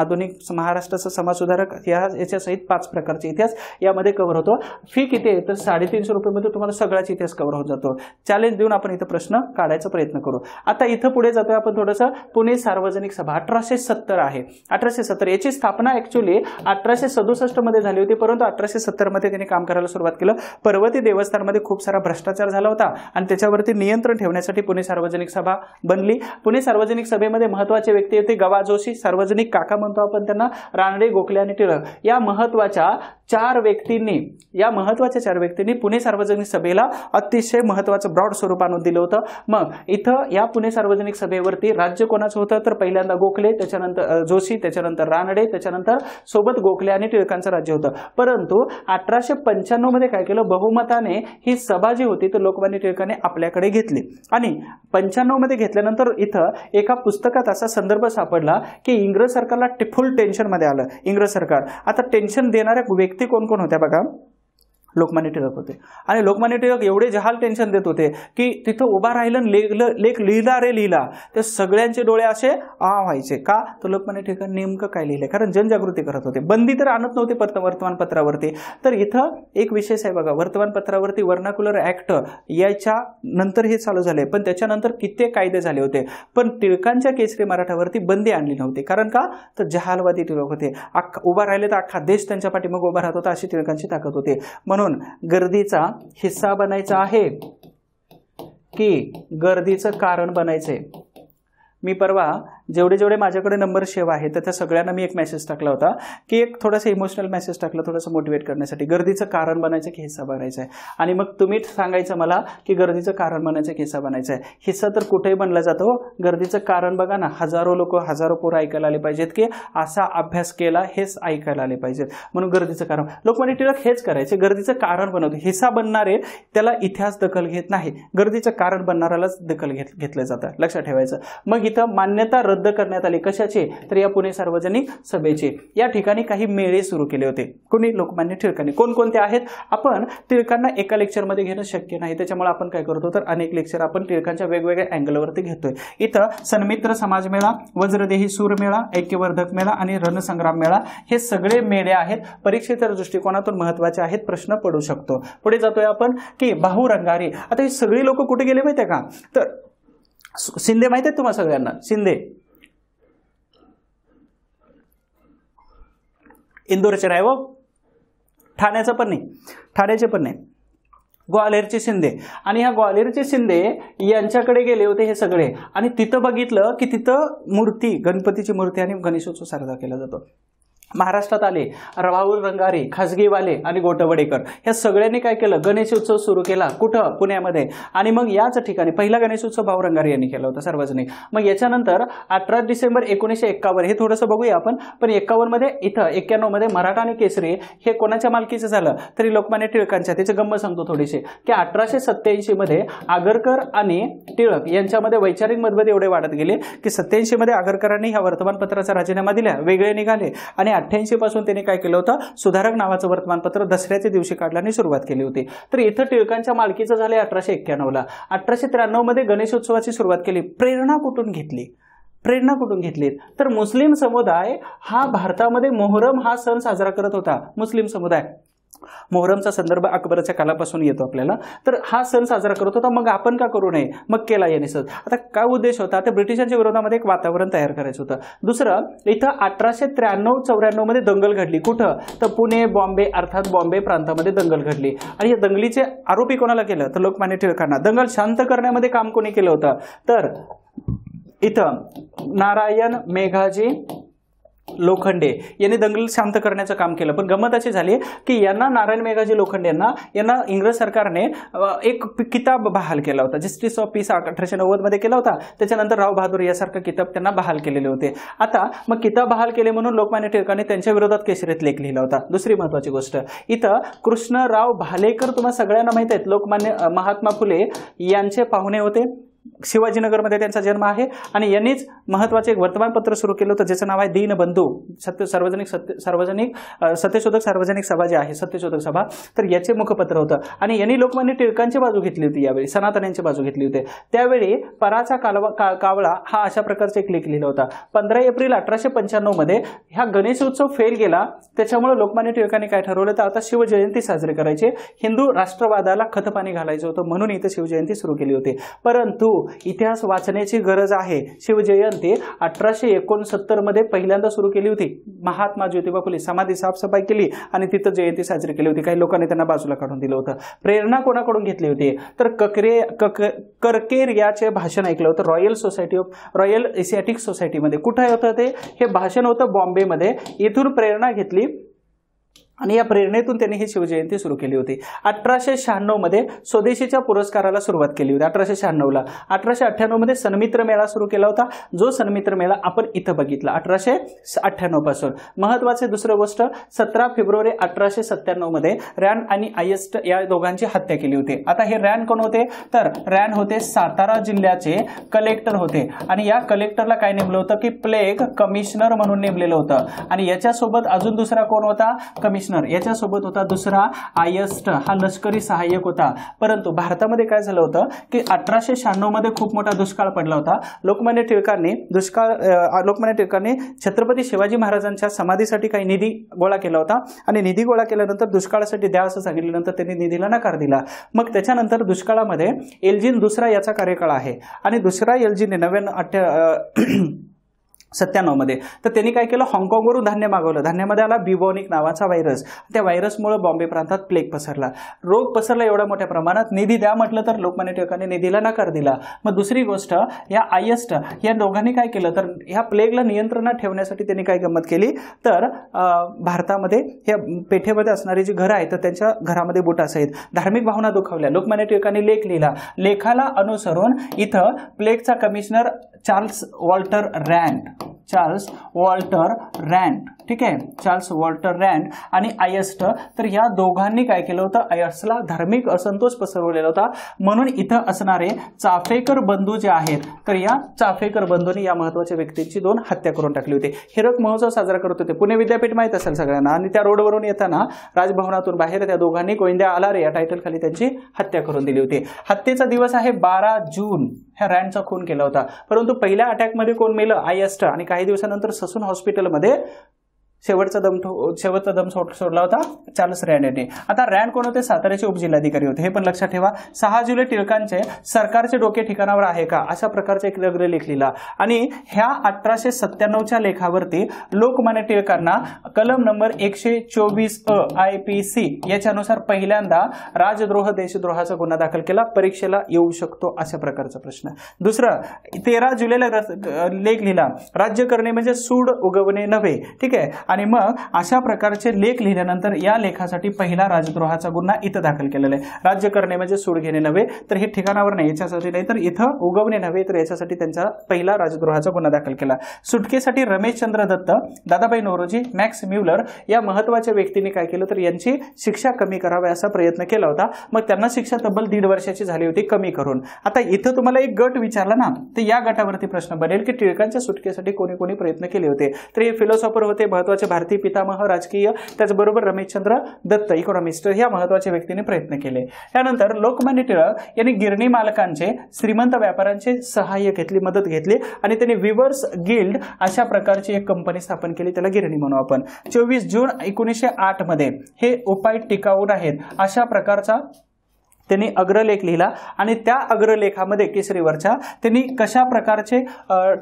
Speaker 1: आधुनिक महाराष्ट्राचा समाजसुधारक या याच्यासहित पाच प्रकारचे इतिहास यामध्ये कव्हर होतो फी किती आहे तर साडेतीनशे रुपयेमध्ये तुम्हाला सगळाच इतिहास कव्हर होत जातो चॅलेंज देऊन आपण इथं प्रश्न काढायचा प्रयत्न करू आता इथं पुढे जातो आपण थोडंसं पुणे सार्वजनिक सभा अठराशे सत्तर आहे अठराशे सत्तर याची स्थापना ऍक्च्युली अठराशे सदुसष्टमध्ये झाली होती परंतु अठराशे सत्तरमध्ये त्यांनी काम करायला सुरुवात केलं पर्वती देवस्थानमध्ये खूप सारा भ्रष्टाचार झाला होता आणि त्याच्यावरती नियंत्रण ठेवण्यासाठी पुणे सार्वजनिक सभा बनली पुणे सार्वजनिक सभेमध्ये महत्त्वाचे व्यक्ती होते गवा जोशी सार्वजनिक काका म्हणतो आपण त्यांना रानडे गोखले आणि टिळक या महत्वाच्या चार व्यक्तींनी या महत्त्वाच्या चार व्यक्तींनी पुणे सार्वजनिक सभेला अतिशय महत्त्वाचं ब्रॉड स्वरूपानं दिलं होतं मग इथं या पुणे सार्वजनिक सभेवरती राज्य कोणाचं होतं तर पहिल्यांदा गोखले त्याच्यानंतर जोशी त्याच्यानंतर रानडे त्याच्यानंतर सोबत गोखले आणि टिळकांचं राज्य होतं परंतु अठराशे पंच्याण्णवमध्ये काय केलं बहुमताने ही सभा जी होती तर लोकमान्य टिळकाने आपल्याकडे घेतली आणि पंच्याण्णवमध्ये घेतल्यानंतर इथं एका पुस्तकात असा संदर्भ सापडला की इंग्रज सरकारला टिफुल टेन्शनमध्ये आलं इंग्रज सरकार आता टेन्शन देणाऱ्या व्यक्ती व्यक्ती कोण कोण होत्या बघा लोकमान्य टिळक होते आणि लोकमान्य टिळक एवढे जहाल टेन्शन देत होते की तिथं उभा राहिलं लेखलं लेख लिहिला रे लिहिला तर सगळ्यांचे डोळे असे आ व्हायचे का तर लोकमान्य टिळक नेमकं काय लिहिलं कारण जनजागृती करत होते बंदी तर आणत नव्हते पत्र वर्तमानपत्रावरती तर इथं एक विशेष आहे बघा वर्तमानपत्रावरती वर्नाक्युलर ऍक्ट याच्या नंतर हे चालू झाले पण त्याच्यानंतर कित्येक कायदे झाले होते पण टिळकांच्या केसरी मराठावरती बंदी आणली नव्हती कारण का तर जहालवादी टिळक होते अख्खा उभा राहिले तर अख्खा देश त्यांच्या पाठीमाग उभा राहत होता अशी टिळकांची ताकद होती म्हणून गर्दीचा हिस्सा बनायचा आहे की गर्दीचं कारण बनायचे मी परवा जेवढे जेवढे माझ्याकडे नंबर शेव आहे तर त्या सगळ्यांना मी एक मेसेज टाकला होता की एक थोडासा इमोशनल मेसेज टाकला थोडंसं मोटिवेट करण्यासाठी गर्दीचं कारण बनायचं की हिस्सा बनायचं आहे आणि मग तुम्ही सांगायचं मला की गर्दीचं कारण बनायचं की हिस्सा बनायचा आहे हिस्सा तर कुठेही बनला जातो गर्दीचं कारण बघा ना हजारो लोक हजारो पोरं ऐकायला आले पाहिजेत की असा अभ्यास केला हेच ऐकायला आले पाहिजेत म्हणून गर्दीचं कारण लोकमान्य टिळक हेच करायचे गर्दीचं कारण बनवतो हिस्सा बनणारे त्याला इतिहास दखल घेत नाही गर्दीचं कारण बनणाऱ्यालाच दखल घेत घेतलं जातं लक्षात ठेवायचं मग इथं मान्यता रद्द करण्यात आले कशाचे तर या पुणे सार्वजनिक सभेचे या ठिकाणी काही मेळे सुरू केले होते कोणी लोकमान्य टिळकांनी कोणकोणते आहेत आपण टिळकांना एका लेक्चरमध्ये घेणं शक्य नाही त्याच्यामुळे आपण काय करतो तर अनेक लेक्चर आपण टिळकांच्या वेगवेगळ्या अँगलवरती घेतोय इथं सन्मित्र समाज मेळा वज्रदेही सूर मेळा ऐक्यवर्धक मेळा आणि रणसंग्राम मेळा हे सगळे मेळे आहेत परीक्षेच्या दृष्टिकोनातून महत्वाचे आहेत प्रश्न पडू शकतो पुढे जातोय आपण की भाऊ रंगारी आता हे सगळी लोक कुठे गेले माहिती आहे का तर शिंदे माहिती आहेत तुम्हाला सगळ्यांना शिंदे इंदोरचे नाही हो. व ठाण्याचं पण नाही ठाण्याचे पण नाही ग्वालेरचे शिंदे आणि ह्या ग्वाल्हेरचे शिंदे यांच्याकडे गेले होते हे सगळे आणि तिथं बघितलं की तिथं मूर्ती गणपतीची मूर्ती आणि गणेशोत्सव साजरा केला जातो महाराष्ट्रात आले रवाहुल रंगारी खासगीवाले आणि गोटवडेकर ह्या सगळ्यांनी काय केलं गणेशोत्सव सुरू केला कुठं पुण्यामध्ये आणि मग याच ठिकाणी पहिला गणेशोत्सव भाऊ रंगारी यांनी केला होता सार्वजनिक मग याच्यानंतर अठरा डिसेंबर एकोणीसशे एक्कावन्न हे थोडंसं बघूया आपण पण एक्कावन्नमध्ये इथं मध्ये मराठा आणि केसरी हे कोणाच्या मालकीचं झालं तरी लोकमान्य टिळकांच्या त्याचे गंमत सांगतो थोडीशी की अठराशे सत्त्याऐंशीमध्ये आगरकर आणि टिळक यांच्यामध्ये वैचारिक मतभेद एवढे वाढत गेले की सत्त्याऐंशीमध्ये आगरकरांनी ह्या वर्तमानपत्राचा राजीनामा दिला वेगळे निघाले आणि अठ्ठ्याऐंशी पासून त्यांनी काय केलं होतं सुधारक नावाचं वर्तमानपत्र दसऱ्याच्या दिवशी काढल्याने सुरुवात केली होती तर इथं टिळकांच्या मालकीचं झालं अठराशे एक्क्याण्णवला अठराशे मध्ये गणेशोत्सवाची सुरुवात केली प्रेरणा कुठून घेतली प्रेरणा कुठून घेतली तर मुस्लिम समुदाय हा भारतामध्ये मोहरम हा सण साजरा करत होता मुस्लिम समुदाय मोहरमचा संदर्भ अकबराच्या कालापासून येतो आपल्याला तर हा सण साजरा करत होता मग आपण का करू नये मग केला याने सण आता काय उद्देश होता आता ब्रिटिशांच्या विरोधामध्ये एक वातावरण तयार करायचं होतं दुसरं इथं अठराशे त्र्याण्णव मध्ये दंगल घडली कुठं तर पुणे बॉम्बे अर्थात बॉम्बे प्रांतामध्ये दंगल घडली आणि या दंगलीचे आरोपी कोणाला केलं तर लोकमान्य टिळकांना दंगल शांत करण्यामध्ये काम कोणी केलं होतं तर इथं नारायण मेघाजी लोखंडे यांनी दंगल शांत करण्याचं काम केलं पण गमत अशी झाली की यांना नारायण मेघाजी लोखंडे यांना यांना इंग्रज सरकारने एक किताब बहाल केला होता जस्टिस ऑफ पीस अठराशे नव्वदमध्ये केला होता त्याच्यानंतर राव बहादूर यासारखं किताब त्यांना बहाल केलेले होते आता मग किताब बहाल केले म्हणून लोकमान्य टिळकांनी त्यांच्या विरोधात केसरीत लेख लिहिला होता दुसरी महत्वाची गोष्ट इथं कृष्णराव भालेकर तुम्हाला सगळ्यांना माहीत आहेत लोकमान्य महात्मा फुले यांचे पाहुणे होते शिवाजीनगरमध्ये त्यांचा जन्म आहे आणि यांनीच महत्त्वाचं एक वर्तमानपत्र सुरू केलं होतं ज्याचं नाव आहे दीनबंधू सत्य सार्वजनिक सत्य सार्वजनिक सत्यशोधक सार्वजनिक सभा जे आहे सत्यशोधक सभा तर याचे मुखपत्र होतं आणि यांनी लोकमान्य टिळकांची बाजू घेतली होती यावेळी सनातन बाजू घेतली होती त्यावेळी पराचा कालवा कावळा हा अशा प्रकारचा एक लेख लिहिला होता पंधरा एप्रिल अठराशे पंच्याण्णवमध्ये ह्या गणेशोत्सव फेल गेला त्याच्यामुळे लोकमान्य टिळकांनी काय ठरवलं तर आता शिवजयंती साजरी करायची हिंदू राष्ट्रवादाला खतपाणी घालायचं होतं म्हणून इथं शिवजयंती सुरू केली होती परंतु इतिहास वाचण्याची गरज आहे शिवजयंती अठराशे मध्ये पहिल्यांदा सुरू केली होती महात्मा ज्योतिबा फुले समाधी साफसफाई केली आणि तिथं जयंती साजरी केली होती काही लोकांनी त्यांना बाजूला काढून दिलं होतं प्रेरणा कोणाकडून घेतली होती तर ककरे कक करकेर याचे भाषण ऐकलं होतं royal society of royal Asiatic सोसायटीमध्ये कुठं होतं ते हे भाषण होतं बॉम्बेमध्ये येथून प्रेरणा घेतली आणि या प्रेरणेतून त्यांनी ही शिवजयंती सुरू केली होती अठराशे शहाण्णवमध्ये स्वदेशीच्या पुरस्काराला सुरुवात केली होती अठराशे शहाण्णवला अठराशे अठ्ठ्याण्णवमध्ये सन्मित्र मेळा सुरू केला होता जो सन्मित्र मेळा आपण इथं बघितला अठराशे अठ्ठ्याण्णवपासून महत्त्वाचे दुसरे गोष्ट सतरा फेब्रुवारी अठराशे सत्त्याण्णवमध्ये रॅन आणि आयस्ट या दोघांची हत्या केली होती आता हे रॅन कोण होते तर रॅन होते सातारा जिल्ह्याचे कलेक्टर होते आणि या कलेक्टरला काय नेमलं होतं की प्लेग कमिशनर म्हणून नेमलेलं होतं आणि याच्यासोबत अजून दुसरा कोण होता कमिशन कमिशनर याच्यासोबत होता दुसरा आयस्ट हा लष्करी सहाय्यक होता परंतु भारतामध्ये काय झालं होतं की अठराशे शहाण्णवमध्ये खूप मोठा दुष्काळ पडला होता लोकमान्य टिळकांनी दुष्काळ लोकमान्य टिळकांनी छत्रपती शिवाजी महाराजांच्या समाधीसाठी काही निधी गोळा केला होता आणि निधी गोळा केल्यानंतर दुष्काळासाठी द्या असं सांगितल्यानंतर त्यांनी निधीला नकार दिला मग त्याच्यानंतर दुष्काळामध्ये एलजीन दुसरा याचा कार्यकाळ आहे आणि दुसरा एलजीने नव्याण्णव अठ्ठ्या मध्ये तर त्यांनी काय केलं हाँगकाँगवरून धान्य मागवलं धान्यामध्ये आला बिबॉनिक नावाचा व्हायरस त्या व्हायरसमुळे बॉम्बे प्रांतात प्लेग पसरला रोग पसरला एवढ्या मोठ्या प्रमाणात निधी द्या म्हटलं तर लोकमान्य टिळकांनी निधीला नकार दिला मग दुसरी गोष्ट या आयस्ट या दोघांनी काय केलं तर ह्या प्लेगला नियंत्रणात ठेवण्यासाठी त्यांनी काय गंमत केली तर भारतामध्ये या पेठेमध्ये असणारी जी घरं आहेत तर त्यांच्या घरामध्ये आहेत धार्मिक भावना दुखावल्या लोकमान्य टिळकांनी लेख लिहिला लेखाला अनुसरून इथं प्लेगचा commissioner Charles Walter Rand. Charles Walter Rand. ठीक आहे चार्ल्स वॉल्टर रँड आणि आयस्ट तर या दोघांनी काय केलं होतं आयस्टला धार्मिक असंतोष पसरवलेला होता म्हणून इथं असणारे चाफेकर बंधू जे आहेत तर या चाफेकर बंधूंनी या महत्वाच्या व्यक्तींची दोन हत्या करून टाकली होती हिरक महोत्सव साजरा करत होते पुणे विद्यापीठ माहीत असेल सगळ्यांना आणि त्या रोडवरून येताना राजभवनातून बाहेर त्या दोघांनी आला आलारे या टायटलखाली त्यांची हत्या करून दिली होती हत्येचा दिवस आहे बारा जून ह्या रँडचा खून केला होता परंतु पहिल्या अटॅकमध्ये कोण मेलं आयएस्ट आणि काही दिवसानंतर ससून हॉस्पिटलमध्ये शेवटचा दम शेवटचा दम सोडला होता चार्ल्स रॅन यांनी आता रॅन कोण होते साताऱ्याचे उपजिल्हाधिकारी होते हे पण लक्षात ठेवा सहा जुलै टिळकांचे सरकारचे डोके ठिकाणावर आहे का अशा प्रकारचे एक लग्न लेख लिहिला आणि ह्या अठराशे सत्त्याण्णवच्या लेखावरती लोकमान्य टिळकांना कलम नंबर एकशे चोवीस अ आय पी सी याच्यानुसार पहिल्यांदा राजद्रोह देशद्रोहाचा गुन्हा दाखल केला परीक्षेला येऊ शकतो अशा प्रकारचा प्रश्न दुसरं तेरा जुलैला लेख लिहिला राज्य करणे म्हणजे सूड उगवणे नव्हे ठीक आहे आणि मग अशा प्रकारचे लेख लिहिल्यानंतर या लेखासाठी पहिला राजद्रोहाचा गुन्हा इथं दाखल केलेला आहे राज्य करणे म्हणजे सूड घेणे नव्हे तर हे ठिकाणावर नाही याच्यासाठी नाही तर इथं उगवणे नव्हे तर याच्यासाठी त्यांचा पहिला राजद्रोहाचा गुन्हा दाखल केला सुटकेसाठी रमेशचंद्र दत्त दादाबाई नोरोजी मॅक्स म्युलर या महत्त्वाच्या व्यक्तीने काय केलं तर यांची शिक्षा कमी करावी असा प्रयत्न केला होता मग त्यांना शिक्षा तब्बल दीड वर्षाची झाली होती कमी करून आता इथं तुम्हाला एक गट विचारला ना तर या गटावरती प्रश्न बनेल की टिळकांच्या सुटकेसाठी कोणी कोणी प्रयत्न केले होते तर हे फिलॉसॉफर होते महत्वाचे महत्वाचे भारतीय पितामह राजकीय त्याचबरोबर रमेशचंद्र दत्त इकॉनॉमिस्ट या महत्त्वाच्या व्यक्तीने प्रयत्न केले त्यानंतर लोकमान्य टिळक यांनी गिरणी मालकांचे श्रीमंत व्यापाऱ्यांचे सहाय्य घेतली मदत घेतली आणि त्यांनी विवर्स गिल्ड अशा प्रकारची एक कंपनी स्थापन केली त्याला गिरणी म्हणू आपण चोवीस जून एकोणीसशे मध्ये हे उपाय टिकाऊन आहेत अशा प्रकारचा त्यांनी अग्रलेख लिहिला आणि त्या अग्रलेखामध्ये केसरीवरच्या त्यांनी कशा प्रकारचे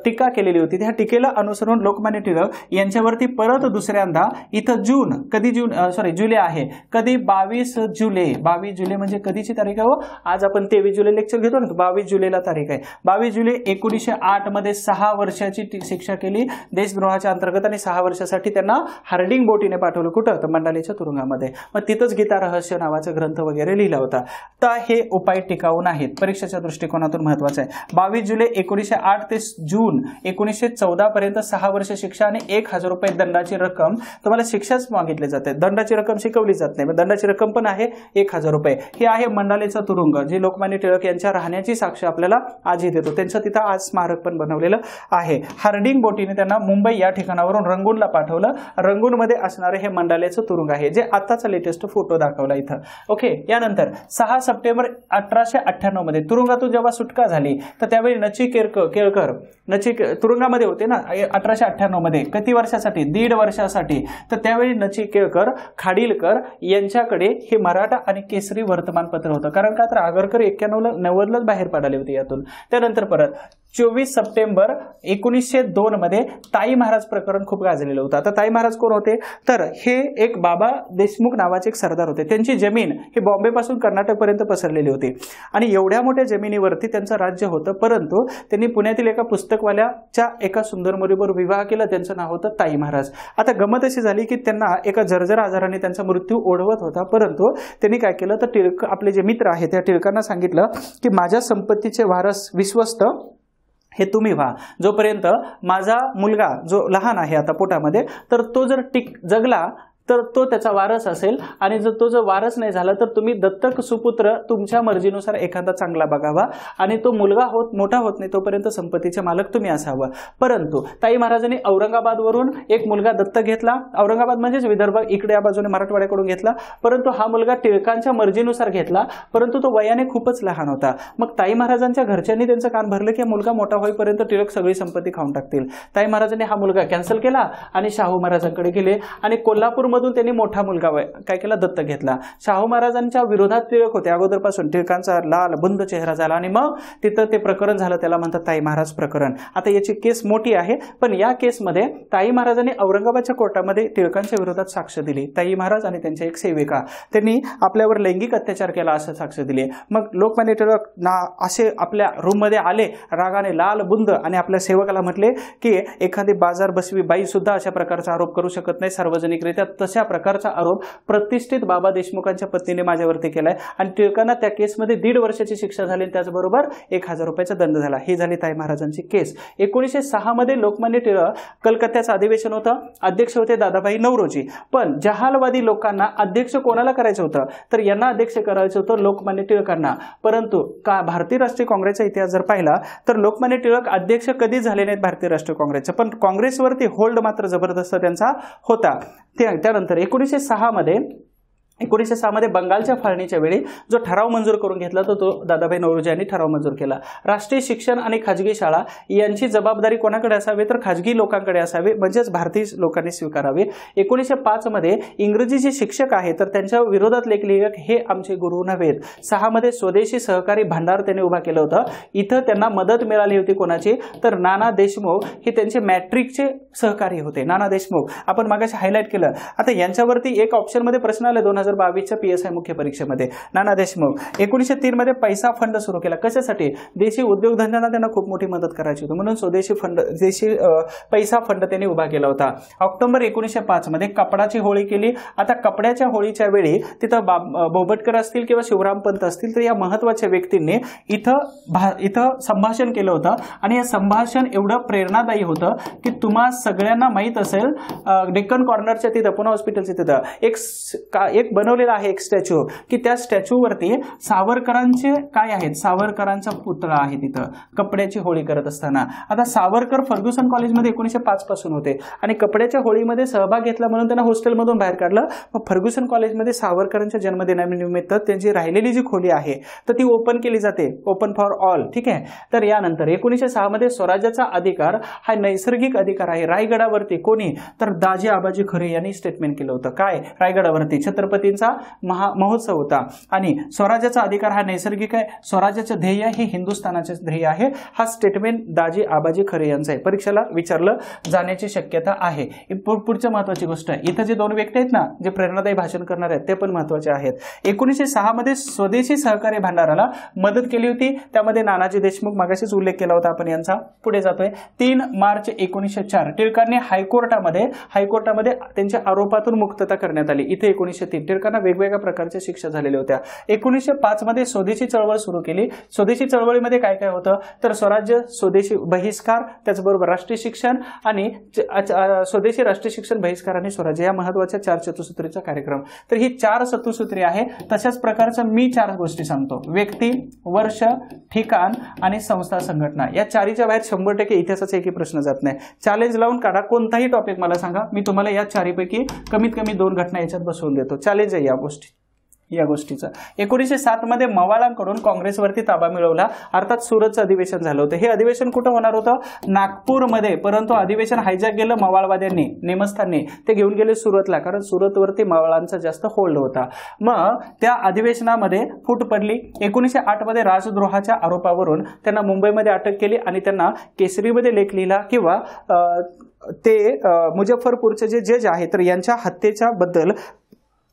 Speaker 1: टीका केलेली होती त्या टीकेला अनुसरून लोकमान्य टिळक यांच्यावरती परत दुसऱ्यांदा इथं जून कधी जून सॉरी जुलै आहे कधी बावीस जुलै बावीस जुलै म्हणजे कधीची तारीख आहे हो? आज आपण तेवीस जुलै लेक्चर घेतो ना बावीस जुलैला तारीख आहे बावीस जुलै एकोणीसशे मध्ये सहा वर्षाची शिक्षा केली देशद्रोहाच्या अंतर्गत आणि सहा वर्षासाठी त्यांना हार्डिंग बोटीने पाठवलं कुठं तर तुरुंगामध्ये मग तिथंच गीता रहस्य नावाचा ग्रंथ वगैरे लिहिला होता तर हे उपाय टिकावून आहेत परीक्षेच्या दृष्टिकोनातून महत्वाचं आहे बावीस जुलै एकोणीसशे आठ ते जून एकोणीसशे चौदा पर्यंत सहा वर्ष शिक्षा आणि एक हजार रुपये दंडाची रक्कम तुम्हाला शिक्षाच मागितली जाते दंडाची रक्कम शिकवली जात नाही दंडाची रक्कम पण आहे एक हजार रुपये हे आहे मंडालेचा तुरुंग जे लोकमान्य टिळक यांच्या राहण्याची साक्ष आपल्याला आजही देतो त्यांचं तिथं आज स्मारक पण बनवलेलं आहे हार्डिंग बोटीने त्यांना मुंबई या ठिकाणावरून रंगूनला पाठवलं मध्ये असणारे हे मंडालेचं तुरुंग आहे जे आताचा लेटेस्ट फोटो दाखवला इथं ओके यानंतर सहा सप्टेंबर अठराशे मध्ये तुरुंगातून जेव्हा सुटका झाली तर त्यावेळी नची केरक केळकर नची तुरुंगामध्ये होते ना अठराशे मध्ये किती वर्षासाठी दीड वर्षासाठी तर त्यावेळी नची केळकर खाडीलकर यांच्याकडे हे मराठा आणि केसरी वर्तमानपत्र होतं कारण का तर आगरकर एक्क्याण्णवला नव्वदलाच बाहेर पडाले होते यातून त्यानंतर परत चोवीस सप्टेंबर एकोणीसशे मध्ये ताई महाराज प्रकरण खूप गाजलेलं होतं आता ताई महाराज कोण होते तर हे एक बाबा देशमुख नावाचे एक सरदार होते त्यांची जमीन ही बॉम्बेपासून कर्नाटकपर्यंत पसरलेली होती आणि एवढ्या मोठ्या जमिनीवरती त्यांचं राज्य होतं परंतु त्यांनी पुण्यातील एका पुस्तकवाल्याच्या एका सुंदर मुलीवर विवाह केला त्यांचं नाव होतं ताई महाराज आता गमत अशी झाली की त्यांना एका जर्जर आजाराने त्यांचा मृत्यू ओढवत होता परंतु त्यांनी काय केलं तर टिळक आपले जे मित्र आहेत त्या टिळकांना सांगितलं की माझ्या संपत्तीचे वारस विश्वस्त हे तुम्ही व्हा जोपर्यंत माझा मुलगा जो लहान आहे आता पोटामध्ये तर तो जर टिक जगला तर तो त्याचा वारस असेल आणि जर तो जर वारस नाही झाला तर तुम्ही दत्तक सुपुत्र तुमच्या मर्जीनुसार एखादा चांगला बघावा आणि तो मुलगा होत मोठा होत नाही तोपर्यंत संपत्तीचे मालक तुम्ही असावा परंतु ताई महाराजांनी औरंगाबादवरून एक मुलगा दत्तक घेतला औरंगाबाद म्हणजेच विदर्भ इकडे या बाजूने मराठवाड्याकडून घेतला परंतु हा मुलगा टिळकांच्या मर्जीनुसार घेतला परंतु तो वयाने खूपच लहान होता मग ताई महाराजांच्या घरच्यांनी त्यांचं कान भरलं की मुलगा मोठा होईपर्यंत टिळक सगळी संपत्ती खाऊन टाकतील ताई महाराजांनी हा मुलगा कॅन्सल केला आणि शाहू महाराजांकडे गेले आणि कोल्हापूर मधून त्यांनी मोठा मुलगा काय केला दत्त घेतला शाहू महाराजांच्या विरोधात टिळक होते अगोदरपासून टिळकांचा लाल बंद चेहरा झाला आणि मग तिथं ते प्रकरण झालं त्याला म्हणतात ताई महाराज प्रकरण आता याची केस मोठी आहे पण या केसमध्ये ताई महाराजांनी औरंगाबादच्या कोर्टामध्ये टिळकांच्या विरोधात साक्ष दिली ताई महाराज आणि त्यांच्या एक सेविका त्यांनी आपल्यावर लैंगिक अत्याचार केला असं साक्ष दिली मग लोकमान्य टिळक ना असे आपल्या रूममध्ये आले रागाने लाल बुंद आणि आपल्या सेवकाला म्हटले की एखादी बाजार बसवी बाईसुद्धा अशा प्रकारचा आरोप करू शकत नाही सार्वजनिकरित्या तशा प्रकारचा आरोप प्रतिष्ठित बाबा देशमुखांच्या पत्नीने माझ्यावरती केलाय आणि टिळकांना त्या केसमध्ये दीड वर्षाची शिक्षा झाली त्याचबरोबर एक हजार रुपयाचा दंड झाला ही झाली ताई महाराजांची केस एकोणीसशे मध्ये लोकमान्य टिळक कलकत्त्याचं अधिवेशन होतं अध्यक्ष होते दादाभाई नवरोजी पण जहालवादी लोकांना अध्यक्ष कोणाला करायचं होतं तर यांना अध्यक्ष करायचं होतं लोकमान्य टिळकांना परंतु का भारतीय राष्ट्रीय काँग्रेसचा इतिहास जर पाहिला तर लोकमान्य टिळक अध्यक्ष कधी झाले नाहीत भारतीय राष्ट्रीय काँग्रेसचे पण काँग्रेसवरती होल्ड मात्र जबरदस्त त्यांचा होता ते त्यानंतर एकोणीसशे सहामध्ये एकोणीसशे सहामध्ये बंगालच्या फाळणीच्या वेळी जो ठराव मंजूर करून घेतला तो तो दादाभाई नवरोजी यांनी ठराव मंजूर केला राष्ट्रीय शिक्षण आणि खाजगी शाळा यांची जबाबदारी कोणाकडे असावी तर खाजगी लोकांकडे असावी म्हणजेच भारतीय लोकांनी स्वीकारावी एकोणीसशे पाचमध्ये इंग्रजी जे शिक्षक आहेत तर त्यांच्या विरोधात लेख लेखक हे आमचे गुरु नव्हेत सहामध्ये स्वदेशी सहकारी भांडार त्यांनी उभा केलं होतं इथं त्यांना मदत मिळाली होती कोणाची तर नाना देशमुख हे त्यांचे मॅट्रिकचे सहकारी होते नाना देशमुख आपण मागाशी हायलाईट केलं आता यांच्यावरती एक ऑप्शनमध्ये प्रश्न आले दोन हजार बावीसच्या पी एस आय मुख्य परीक्षेमध्ये नाना देशमुख एकोणीसशे तीनमध्ये पैसा फंड सुरू केला कशासाठी देशी उद्योगधंद्यांना त्यांना खूप मोठी मदत करायची होती म्हणून स्वदेशी फंड देशी पैसा फंड त्यांनी उभा केला होता ऑक्टोबर एकोणीसशे पाचमध्ये कपडाची होळी केली आता कपड्याच्या होळीच्या वेळी तिथं बोबटकर असतील किंवा शिवराम पंत असतील तर या महत्त्वाच्या व्यक्तींनी इथं इथं संभाषण केलं होतं आणि हे संभाषण एवढं प्रेरणादायी होतं की तुम्हाला सगळ्यांना माहीत असेल डेक्कन कॉर्नरच्या तिथं पुणे हॉस्पिटलच्या तिथं एक का एक बनवलेला आहे एक स्टॅच्यू की त्या स्टॅच्यूवरती सावरकरांचे काय आहेत सावरकरांचा पुतळा आहे तिथं कपड्याची होळी करत असताना आता सावरकर फर्ग्युसन कॉलेजमध्ये एकोणीसशे पाच पासून होते आणि कपड्याच्या होळीमध्ये सहभाग घेतला म्हणून त्यांना हॉस्टेलमधून बाहेर काढलं मग फर्ग्युसन कॉलेजमध्ये सावरकरांच्या जन्मदिनानिमित्त त्यांची राहिलेली जी खोली आहे तर ती ओपन केली जाते ओपन फॉर ऑल ठीक आहे तर यानंतर एकोणीसशे सहामध्ये स्वराज्याचा अधिकार हा नैसर्गिक अधिकार आहे रायगडावरती कोणी तर दाजी आबाजी खरे यांनी स्टेटमेंट केलं होतं काय रायगडावरती छत्रपती गणपतींचा महा महोत्सव होता आणि स्वराज्याचा अधिकार हा नैसर्गिक आहे स्वराज्याचं ध्येय हे हिंदुस्थानाचे ध्येय आहे हा स्टेटमेंट दाजी आबाजी खरे यांचा आहे परीक्षेला विचारलं जाण्याची शक्यता आहे पुढच्या महत्वाची गोष्ट आहे इथं जे दोन व्यक्ती आहेत ना जे प्रेरणादायी भाषण करणार आहेत ते पण महत्वाचे आहेत एकोणीसशे मध्ये स्वदेशी सहकार्य भांडाराला मदत केली होती त्यामध्ये नानाजी देशमुख मागाशीच उल्लेख केला होता आपण यांचा पुढे जातोय तीन मार्च एकोणीसशे चार टिळकांनी हायकोर्टामध्ये हायकोर्टामध्ये त्यांच्या आरोपातून मुक्तता करण्यात आली इथे एकोणीसशे तीन टिळकांना वेगवेगळ्या प्रकारच्या शिक्षा झालेल्या होत्या एकोणीसशे मध्ये स्वदेशी चळवळ सुरू केली स्वदेशी चळवळीमध्ये काय काय होतं तर स्वराज्य स्वदेशी बहिष्कार त्याचबरोबर राष्ट्रीय शिक्षण आणि स्वदेशी राष्ट्रीय शिक्षण बहिष्कार आणि स्वराज्य या महत्वाच्या चार चतुसूत्रीचा कार्यक्रम तर ही चार चतुसूत्री आहे तशाच प्रकारचं मी चार गोष्टी सांगतो व्यक्ती वर्ष ठिकाण आणि संस्था संघटना या चारीच्या बाहेर शंभर टक्के इतिहासाचा एकही प्रश्न जात नाही चॅलेंज लावून काढा कोणताही टॉपिक मला सांगा मी तुम्हाला या चारीपैकी कमीत कमी दोन घटना याच्यात बसवून देतो चॅलेंज आहे या गोष्टी या गोष्टीचा एकोणीसशे सातमध्ये मवाळांकडून काँग्रेसवरती ताबा मिळवला अर्थात सुरतचं अधिवेशन झालं होतं हे अधिवेशन कुठं होणार होतं नागपूरमध्ये परंतु अधिवेशन हायजॅक गेलं मवाळवाद्यांनी नेमस्थांनी ते घेऊन गेले सुरतला कारण सुरतवरती मवाळांचा जास्त होल्ड होता मग त्या अधिवेशनामध्ये फूट पडली एकोणीसशे आठमध्ये राजद्रोहाच्या आरोपावरून त्यांना मुंबईमध्ये अटक केली आणि त्यांना केसरीमध्ये लेख लिहिला किंवा ते मुजफ्फरपूरचे जे जज आहेत तर यांच्या हत्येच्या बद्दल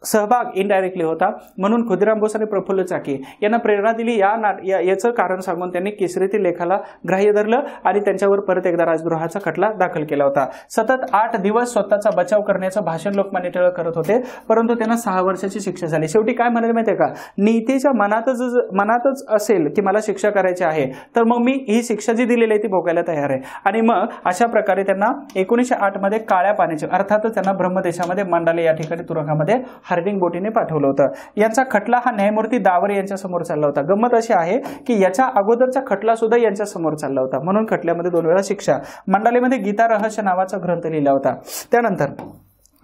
Speaker 1: सहभाग इनडायरेक्टली होता म्हणून खुदिराम बोस आणि प्रफुल्ल चाकी यांना प्रेरणा दिली या ना या याचं कारण सांगून त्यांनी केसरीतील लेखाला ग्राह्य धरलं आणि त्यांच्यावर परत एकदा राजद्रोहाचा खटला दाखल केला होता सतत आठ दिवस स्वतःचा बचाव करण्याचं भाषण लोकमान्य टिळक करत होते परंतु त्यांना सहा वर्षाची शिक्षा झाली शेवटी काय म्हणाले माहिती का नीतीच्या मनातच मनातच असेल की मला शिक्षा करायची आहे तर मग मी ही शिक्षा जी दिलेली आहे ती भोगायला तयार आहे आणि मग अशा प्रकारे त्यांना एकोणीसशे आठमध्ये काळ्या पाण्याची अर्थातच त्यांना ब्रह्मदेशामध्ये मांडाले या ठिकाणी तुरुंगामध्ये हार्दिक बोटीने पाठवलं होतं यांचा खटला हा न्यायमूर्ती दावरे यांच्यासमोर चालला होता गंमत अशी आहे की याच्या अगोदरचा खटला सुद्धा यांच्यासमोर चालला होता म्हणून खटल्यामध्ये दोन वेळा शिक्षा मंडालीमध्ये गीता रहस्य नावाचा ग्रंथ लिहिला होता त्यानंतर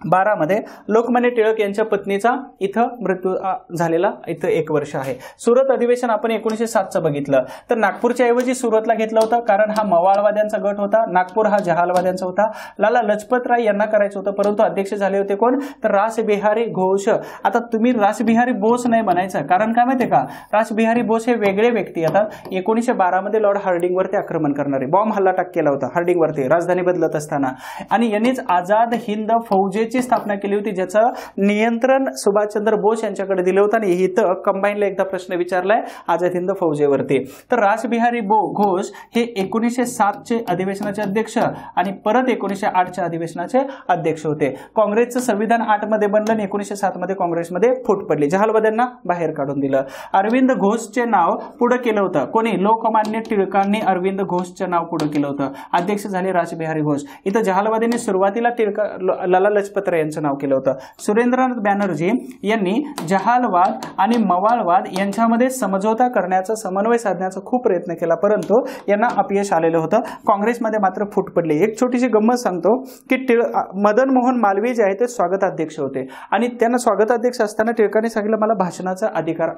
Speaker 1: बारामध्ये लोकमान्य टिळक यांच्या पत्नीचा इथं मृत्यू झालेला इथं एक वर्ष आहे सुरत अधिवेशन आपण एकोणीसशे सातचं बघितलं तर नागपूरच्या ऐवजी सुरतला घेतलं होतं कारण हा मवाळवाद्यांचा गट होता नागपूर हा जहालवाद्यांचा होता लाला लजपत राय यांना करायचं होतं परंतु अध्यक्ष झाले होते कोण तर रासबिहारी घोष आता तुम्ही रासबिहारी बोस नाही म्हणायचं कारण काय माहिती का रासबिहारी बोस हे वेगळे व्यक्ती आता एकोणीशे बारामध्ये लॉर्ड हार्डिंगवरती आक्रमण करणारे बॉम्ब हल्ला टाक केला होता हार्डिंगवरती राजधानी बदलत असताना आणि यांनीच आझाद हिंद फौजे संस्थेची स्थापना केली होती ज्याचं नियंत्रण सुभाषचंद्र बोस यांच्याकडे दिलं होतं आणि इथं कंबाईनला एकदा प्रश्न विचारलाय आझाद हिंद फौजेवरती तर राजबिहारी बो घोष हे एकोणीसशे सातचे अधिवेशनाचे अध्यक्ष आणि परत एकोणीसशे आठच्या अधिवेशनाचे अध्यक्ष होते काँग्रेसचं संविधान आठमध्ये बनलं आणि एकोणीसशे सातमध्ये काँग्रेसमध्ये फूट पडली जहालवाद्यांना बाहेर काढून दिलं अरविंद घोषचे नाव पुढं केलं होतं कोणी लोकमान्य टिळकांनी अरविंद घोषचं नाव पुढं केलं होतं अध्यक्ष झाले राजबिहारी घोष इथं जहालवाद्यांनी सुरुवातीला टिळक लाला लजपत पत्र यांचं नाव केलं होतं सुरेंद्रनाथ बॅनर्जी यांनी जहालवाद आणि मवाळवाद यांच्यामध्ये समझोता करण्याचा समन्वय साधण्याचा खूप प्रयत्न केला परंतु यांना अपयश आलेलं होतं काँग्रेसमध्ये मात्र फूट पडली एक छोटीशी गंमत सांगतो की टिळ मदन मोहन मालवीय जे आहे ते स्वागताध्यक्ष होते आणि त्यांना स्वागताध्यक्ष असताना टिळकांनी सांगितलं मला भाषणाचा अधिकार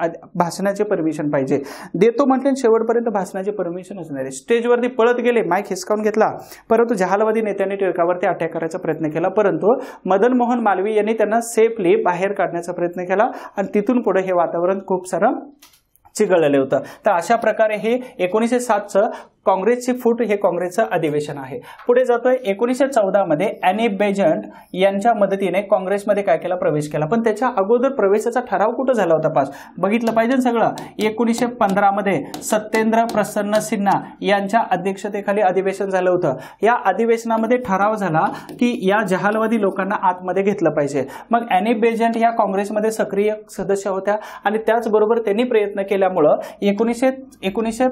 Speaker 1: भाषणाचे परमिशन पाहिजे देतो म्हटले शेवटपर्यंत भाषणाचे परमिशन असणार आहे स्टेजवरती पळत गेले माईक हिसकावून घेतला परंतु जहालवादी नेत्याने टिळकावरती अटॅक करायचा प्रयत्न केला परंतु मदन मोहन मालवी यांनी त्यांना सेफली बाहेर काढण्याचा प्रयत्न केला आणि तिथून पुढे हे वातावरण खूप सारं चिघळलेलं होतं तर अशा प्रकारे हे एकोणीसशे सातचं काँग्रेसची फूट हे काँग्रेसचं अधिवेशन आहे पुढे जातोय एकोणीसशे चौदामध्ये अॅनी बेजंट यांच्या मदतीने काँग्रेसमध्ये काय केला प्रवेश केला पण त्याच्या अगोदर प्रवेशाचा ठराव कुठं झाला होता पास बघितलं पाहिजे सगळं एकोणीसशे पंधरामध्ये सत्येंद्र प्रसन्न सिन्हा यांच्या अध्यक्षतेखाली अधिवेशन झालं होतं या अधिवेशनामध्ये ठराव झाला की या जहालवादी लोकांना आतमध्ये घेतलं पाहिजे मग अॅनी बेजंट या काँग्रेसमध्ये सक्रिय सदस्य होत्या आणि त्याचबरोबर त्यांनी प्रयत्न केल्यामुळं एकोणीसशे एकोणीसशे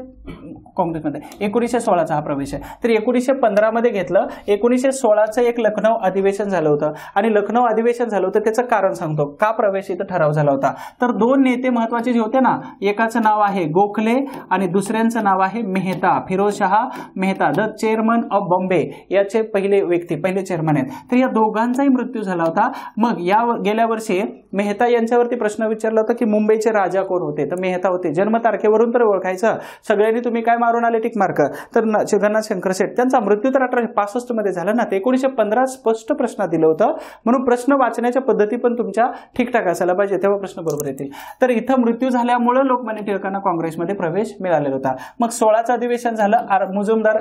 Speaker 1: काँग्रेसमध्ये एकोणीसशे सोळाचा हा प्रवेश आहे तर एकोणीसशे पंधरामध्ये घेतलं एकोणीसशे सोळाचं एक लखनौ अधिवेशन झालं होतं आणि लखनौ अधिवेशन झालं होतं त्याचं कारण सांगतो का प्रवेश इथं ठराव झाला होता तर दोन नेते महत्वाचे जे होते ना एकाचं नाव आहे गोखले आणि दुसऱ्यांचं नाव आहे Mehta Firoz Shah Mehta the chairman of Bombay याचे पहिले व्यक्ती पहिले चेअरमन आहेत तर या दोघांचाही मृत्यू झाला होता मग या गेल्या वर्षी मेहता यांच्यावरती प्रश्न विचारला होता की मुंबईचे राजा कोण होते तर मेहता होते जन्मतारखेवरून तर ओळखायचं सगळ्यांनी तुम्ही काय मारून आले टिक मार सारखं तर न जगन्नाथ शंकर शेठ त्यांचा मृत्यू तर अठराशे मध्ये झाला ना ते एकोणीसशे पंधरा स्पष्ट प्रश्न दिलं होतं म्हणून प्रश्न वाचण्याच्या पद्धती पण तुमच्या ठीकठाक असायला पाहिजे तेव्हा प्रश्न बरोबर येतील तर इथं मृत्यू झाल्यामुळं लोकमान्य टिळकांना काँग्रेसमध्ये प्रवेश मिळालेला होता मग सोळाचं अधिवेशन झालं मुजुमदार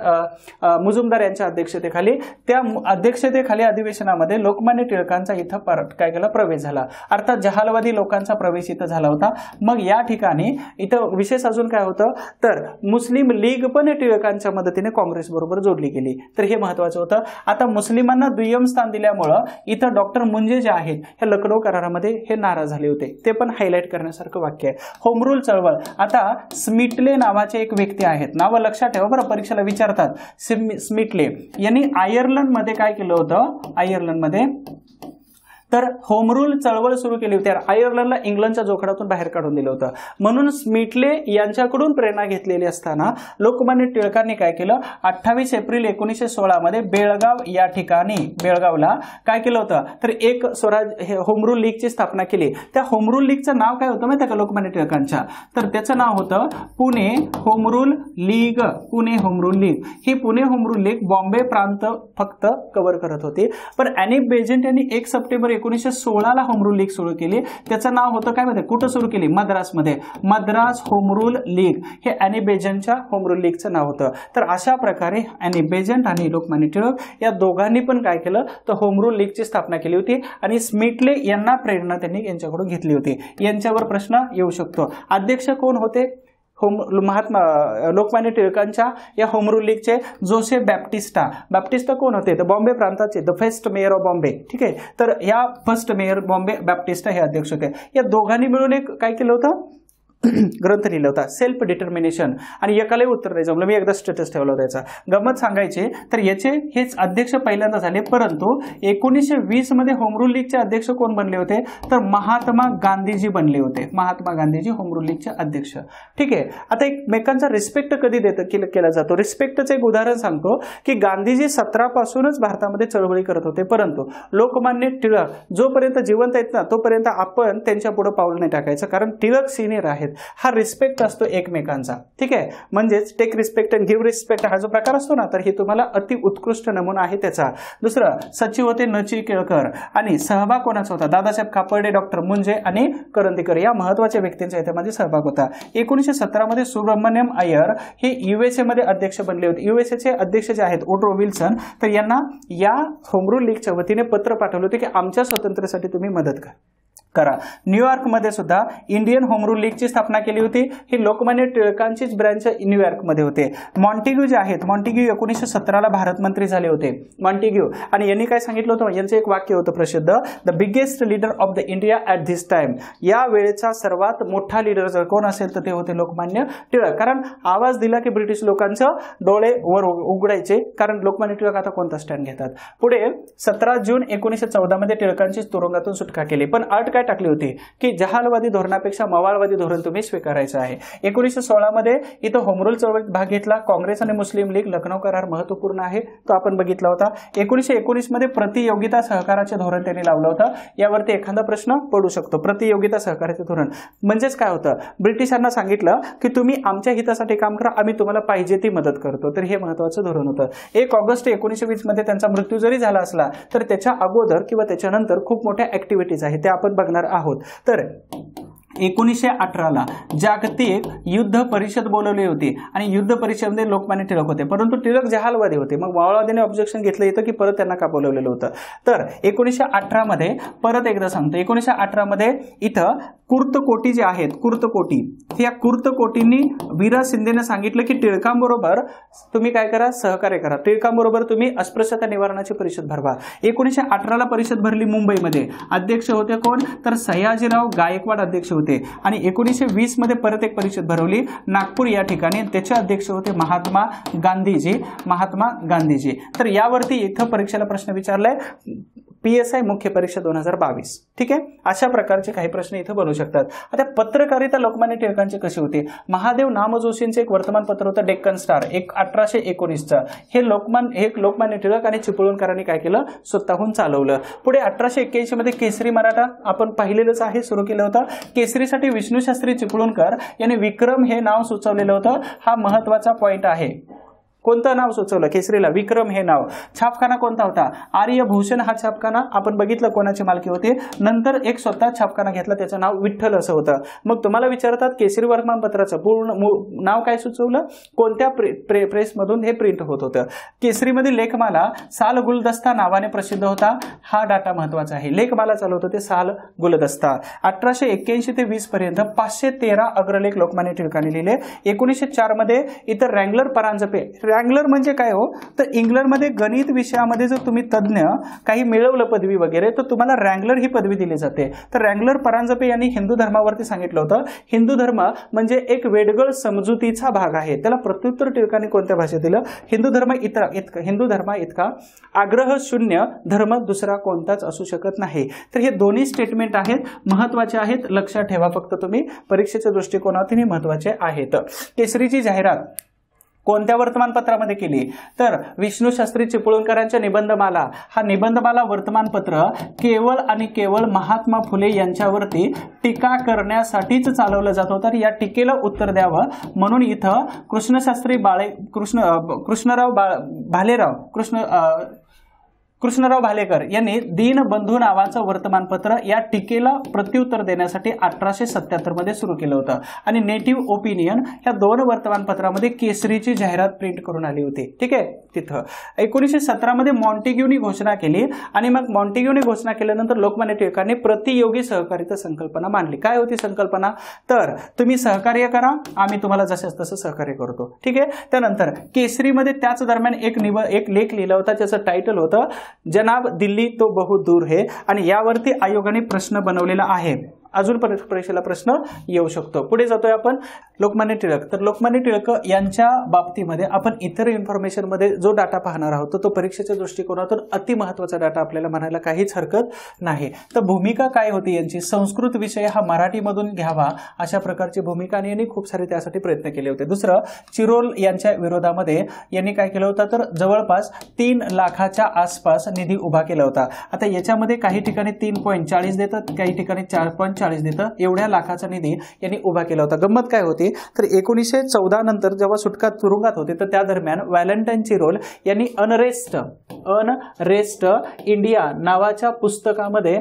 Speaker 1: मुजुमदार यांच्या अध्यक्षतेखाली त्या अध्यक्षतेखाली अधिवेशनामध्ये लोकमान्य टिळकांचा इथं काय केला प्रवेश झाला अर्थात जहालवादी लोकांचा प्रवेश इथं झाला होता मग या ठिकाणी इथं विशेष अजून काय होतं तर मुस्लिम लीग पण टिळकांच्या मदतीने काँग्रेस बरोबर जोडली गेली तर हे महत्वाचं होतं आता मुस्लिमांना दुय्यम स्थान दिल्यामुळं इथं डॉक्टर मुंजे जे आहेत हे लखनौ करारामध्ये हे नाराज झाले होते ते पण हायलाईट करण्यासारखं वाक्य आहे होमरूल चळवळ आता स्मिटले नावाचे एक व्यक्ती आहेत नावं लक्षात ठेवा बरं परीक्षेला विचारतात स्मिटले यांनी आयर्लंडमध्ये काय केलं होतं मध्ये तर होमरूल चळवळ सुरू केली होती आयर्लंडला इंग्लंडच्या जोखडातून बाहेर काढून दिलं होतं म्हणून स्मिटले यांच्याकडून प्रेरणा घेतलेली असताना लोकमान्य टिळकांनी काय केलं अठ्ठावीस एप्रिल एकोणीसशे सोळामध्ये बेळगाव या ठिकाणी बेळगावला काय केलं होतं तर एक स्वराज होमरूल लीगची स्थापना केली त्या होमरूल लीगचं नाव काय होतं माहिती का लोकमान्य टिळकांच्या तर त्याचं नाव होतं Pune home rule league Pune home rule league ही पुणे होमरूल लीग बॉम्बे प्रांत फक्त कव्हर करत होती पण अनेक बेजेंट यांनी एक सप्टेंबर एकोणीसशे सोळाला होम रूल लीग सुरू केली त्याचं नाव होतं काय माहिती कुठं सुरू केली मद्रासमध्ये मद्रास होम लीग हे अॅनिबेजंटच्या होम लीगचं नाव होतं तर अशा प्रकारे अॅनिबेजंट आणि लोकमान्य टिळक या दोघांनी पण काय केलं तर होम रूल लीगची स्थापना केली होती आणि स्मिटले यांना प्रेरणा त्यांनी यांच्याकडून घेतली होती यांच्यावर प्रश्न येऊ शकतो अध्यक्ष कोण होते होम महात्मा लोकमान्य टिळकांच्या या होम रूल लीगचे जोसे बॅप्टिस्टा बॅप्टिस्टा कोण होते तर बॉम्बे प्रांताचे the first mayor of Bombay ठीक आहे तर या फर्स्ट मेयर बॉम्बे बॅप्टिस्टा हे अध्यक्ष होते या दोघांनी मिळून एक काय केलं होतं ग्रंथ लिहिला होता सेल्फ डिटर्मिनेशन आणि एकालाही उत्तर नाही जमलं मी एकदा स्टेटस ठेवला होता याचा गमत सांगायचे तर याचे हेच अध्यक्ष पहिल्यांदा झाले परंतु एकोणीसशे मध्ये होमरूल लीगचे अध्यक्ष कोण बनले होते तर महात्मा गांधीजी बनले होते महात्मा गांधीजी होमरूल लीगचे अध्यक्ष ठीक आहे आता एकमेकांचा रिस्पेक्ट कधी देत केला जातो रिस्पेक्टचं एक उदाहरण सांगतो की गांधीजी सतरापासूनच भारतामध्ये चळवळी करत होते परंतु लोकमान्य टिळक जोपर्यंत जिवंत आहेत ना तोपर्यंत आपण त्यांच्या पुढे पाऊल नाही टाकायचं कारण टिळक सिनियर आहेत आहेत हा रिस्पेक्ट असतो एकमेकांचा ठीक आहे म्हणजेच take respect and give respect हा जो प्रकार असतो ना तर हे तुम्हाला अति उत्कृष्ट नमुना आहे त्याचा दुसरं सचिव होते नची केळकर आणि सहभाग कोणाचा होता दादासाहेब खापर्डे डॉक्टर मुंजे आणि करंदीकर या महत्वाच्या व्यक्तींचा याच्यामध्ये सहभाग होता एकोणीसशे सतरामध्ये सुब्रमण्यम अय्यर हे युएसए मध्ये अध्यक्ष बनले होते युएसएचे अध्यक्ष जे आहेत ओड्रो विल्सन तर यांना या होमरूल लीगच्या वतीने पत्र पाठवलं होते की आमच्या स्वातंत्र्यासाठी तुम्ही मदत करा करा मध्ये सुद्धा इंडियन होम रूल लीगची स्थापना केली होती ही लोकमान्य टिळकांचीच ब्रँच मध्ये होते मॉन्टिग्यू जे आहेत मॉन्टिग्यू एकोणीसशे सतराला मंत्री झाले होते मॉन्टिग्यू आणि यांनी काय सांगितलं होतं यांचं एक वाक्य होतं प्रसिद्ध the biggest leader of the India at this time या वेळेचा सर्वात मोठा लीडर जर कोण असेल तर ते होते लोकमान्य टिळक कारण आवाज दिला की ब्रिटिश लोकांचं डोळे वर उघडायचे कारण लोकमान्य टिळक आता कोणता स्टँड घेतात पुढे सतरा जून एकोणीसशे मध्ये टिळकांची तुरुंगातून सुटका केली पण अट काय टाकली होती की जहालवादी धोरणापेक्षा मवाळवादी धोरण तुम्ही स्वीकारायचं आहे एकोणीसशे सोळामध्ये इथं होमरूल चळवळीत भाग घेतला काँग्रेस आणि मुस्लिम लीग लखनौ करार महत्वपूर्ण आहे तो आपण बघितला होता एकोणीसशे मध्ये प्रतियोगिता सहकाराचे धोरण त्यांनी लावलं होतं यावरती एखादा प्रश्न पडू शकतो प्रतियोगिता सहकाराचे धोरण म्हणजेच काय होतं ब्रिटिशांना सांगितलं की तुम्ही आमच्या हितासाठी काम करा आम्ही तुम्हाला पाहिजे ती मदत करतो तर हे महत्वाचं धोरण होतं एक ऑगस्ट एकोणीसशे मध्ये त्यांचा मृत्यू जरी झाला असला तर त्याच्या अगोदर किंवा त्याच्यानंतर खूप मोठ्या ऍक्टिव्हिटीज आहेत त्या आपण बघणार आहोत तर एकोणीसशे अठराला जागतिक युद्ध परिषद बोलवली होती आणि युद्ध परिषदमध्ये लोकमान्य टिळक होते परंतु टिळक जहालवादी होते मग माओवादीने ऑब्जेक्शन घेतलं येतं की परत त्यांना का बोलवलेलं होतं तर एकोणीसशे अठरामध्ये परत एकदा सांगतो एकोणीसशे अठरामध्ये इथं कुर्तकोटी जे आहेत कुर्तकोटी या कुर्तकोटींनी वीरा शिंदेने सांगितलं की टिळकांबरोबर तुम्ही काय करा सहकार्य करा टिळकांबरोबर तुम्ही अस्पृश्यता निवारणाची परिषद भरवा एकोणीसशे अठराला परिषद भरली मुंबईमध्ये अध्यक्ष होते कोण तर सयाजीराव गायकवाड अध्यक्ष होते होते आणि एकोणीसशे वीसमध्ये परत एक परिषद भरवली नागपूर या ठिकाणी त्याचे अध्यक्ष होते महात्मा गांधीजी महात्मा गांधीजी तर यावरती इथं परीक्षेला प्रश्न विचारलाय पी एस आय मुख्य परीक्षा दोन हजार बावीस ठीक आहे अशा प्रकारचे काही प्रश्न इथं बनू शकतात आता पत्रकारिता लोकमान्य टिळकांची कशी होती महादेव नाम जोशींचे एक वर्तमानपत्र होतं डेक्कन स्टार एक अठराशे एकोणीसचं हे लोकमान हे लोकमान्य टिळक आणि चिपळूणकरांनी काय केलं स्वतःहून चालवलं पुढे अठराशे मध्ये केसरी मराठा आपण पाहिलेलंच आहे सुरू केलं होतं केसरीसाठी विष्णू शास्त्री चिपळूणकर यांनी विक्रम हे नाव सुचवलेलं होतं हा महत्वाचा पॉईंट आहे कोणतं नाव सुचवलं केसरीला विक्रम हे नाव छापखाना कोणता होता आर्यभूषण हा छापखाना आपण बघितलं कोणाची मालकी होती नंतर एक स्वतः छापखाना घेतला त्याचं नाव विठ्ठल असं होतं मग तुम्हाला विचारतात केसरी वर्तमानपत्राचं पूर्ण नाव काय सुचवलं कोणत्या प्रेसमधून हे प्रिंट होत होतं केसरीमध्ये लेखमाला साल गुलदस्ता नावाने प्रसिद्ध होता हा डाटा महत्वाचा आहे लेखमाला चालवत होते साल गुलदस्ता अठराशे एक्क्याऐंशी ते वीस पर्यंत पाचशे तेरा अग्रलेख लोकमान्य टिळकांनी लिहिले एकोणीसशे चारमध्ये इतर रँगलर परांजपे स्ट्रँगलर म्हणजे काय हो तर इंग्लंडमध्ये गणित विषयामध्ये जर तुम्ही तज्ज्ञ काही मिळवलं पदवी वगैरे तर तुम्हाला रँगलर ही पदवी दिली जाते तर रँगलर परांजपे यांनी हिंदू धर्मावरती सांगितलं होतं हिंदू धर्म म्हणजे एक वेडगळ समजुतीचा भाग आहे त्याला प्रत्युत्तर टिळकांनी कोणत्या भाषेत दिलं हिंदू धर्म इतर इतका हिंदू धर्मा इतका आग्रह शून्य धर्म दुसरा कोणताच असू शकत नाही तर हे दोन्ही स्टेटमेंट आहेत महत्वाचे आहेत लक्षात ठेवा फक्त तुम्ही परीक्षेच्या दृष्टिकोनातूनही महत्वाचे आहेत केसरीची जाहिरात कोणत्या वर्तमानपत्रामध्ये केली तर विष्णू शास्त्री चिपळूणकरांच्या निबंधमाला हा निबंधमाला वर्तमानपत्र केवळ आणि केवळ महात्मा फुले यांच्यावरती टीका करण्यासाठीच चालवलं जात होतं तर या टीकेला उत्तर द्यावं म्हणून इथं कृष्णशास्त्री बाळे कृष्ण कृष्णराव बाळ भालेराव कृष्ण कृष्णराव भालेकर यांनी बंधू नावाचं वर्तमानपत्र या टीकेला प्रत्युत्तर देण्यासाठी अठराशे सत्याहत्तरमध्ये सुरू केलं होतं आणि नेटिव्ह ओपिनियन या दोन वर्तमानपत्रामध्ये केसरीची जाहिरात प्रिंट करून आली होती ठीक आहे तिथं एकोणीसशे सतरामध्ये मॉन्टेग्यूनी घोषणा केली आणि मग मॉन्टेग्यूने घोषणा केल्यानंतर लोकमान्य टिळकांनी प्रतियोगी सहकार्याची संकल्पना मांडली काय होती संकल्पना तर तुम्ही सहकार्य करा आम्ही तुम्हाला जसं तसं सहकार्य करतो ठीक आहे त्यानंतर केसरीमध्ये त्याच दरम्यान एक निव एक लेख लिहिला होता त्याचं टायटल होतं जनाब दिल्ली तो बहु दूर है आणि यावरती आयोगाने प्रश्न बनवलेला आहे अजून परीक्षेला प्रश्न येऊ शकतो पुढे जातोय आपण लोकमान्य टिळक तर लोकमान्य टिळक यांच्या बाबतीमध्ये आपण इतर इन्फॉर्मेशनमध्ये जो डाटा पाहणार आहोत तो परीक्षेच्या दृष्टिकोनातून अतिमहत्वाचा डाटा आपल्याला म्हणायला काहीच हरकत नाही तर भूमिका काय होती यांची संस्कृत विषय हा मराठीमधून घ्यावा अशा प्रकारची भूमिका आणि यांनी खूप सारे त्यासाठी प्रयत्न केले होते दुसरं चिरोल यांच्या विरोधामध्ये यांनी काय केलं होतं तर जवळपास तीन लाखाच्या आसपास निधी उभा केला होता आता याच्यामध्ये काही ठिकाणी तीन पॉईंट चाळीस देतात काही ठिकाणी चार पॉईंट चाळीस एवढ्या लाखाचा निधी यांनी उभा केला होता गंमत काय होती तर एकोणीसशे चौदा नंतर जेव्हा सुटका तुरुंगात होते तर त्या दरम्यान व्हॅलेंटाईनची रोल यांनी अनरेस्ट अनरेस्ट इंडिया नावाच्या पुस्तकामध्ये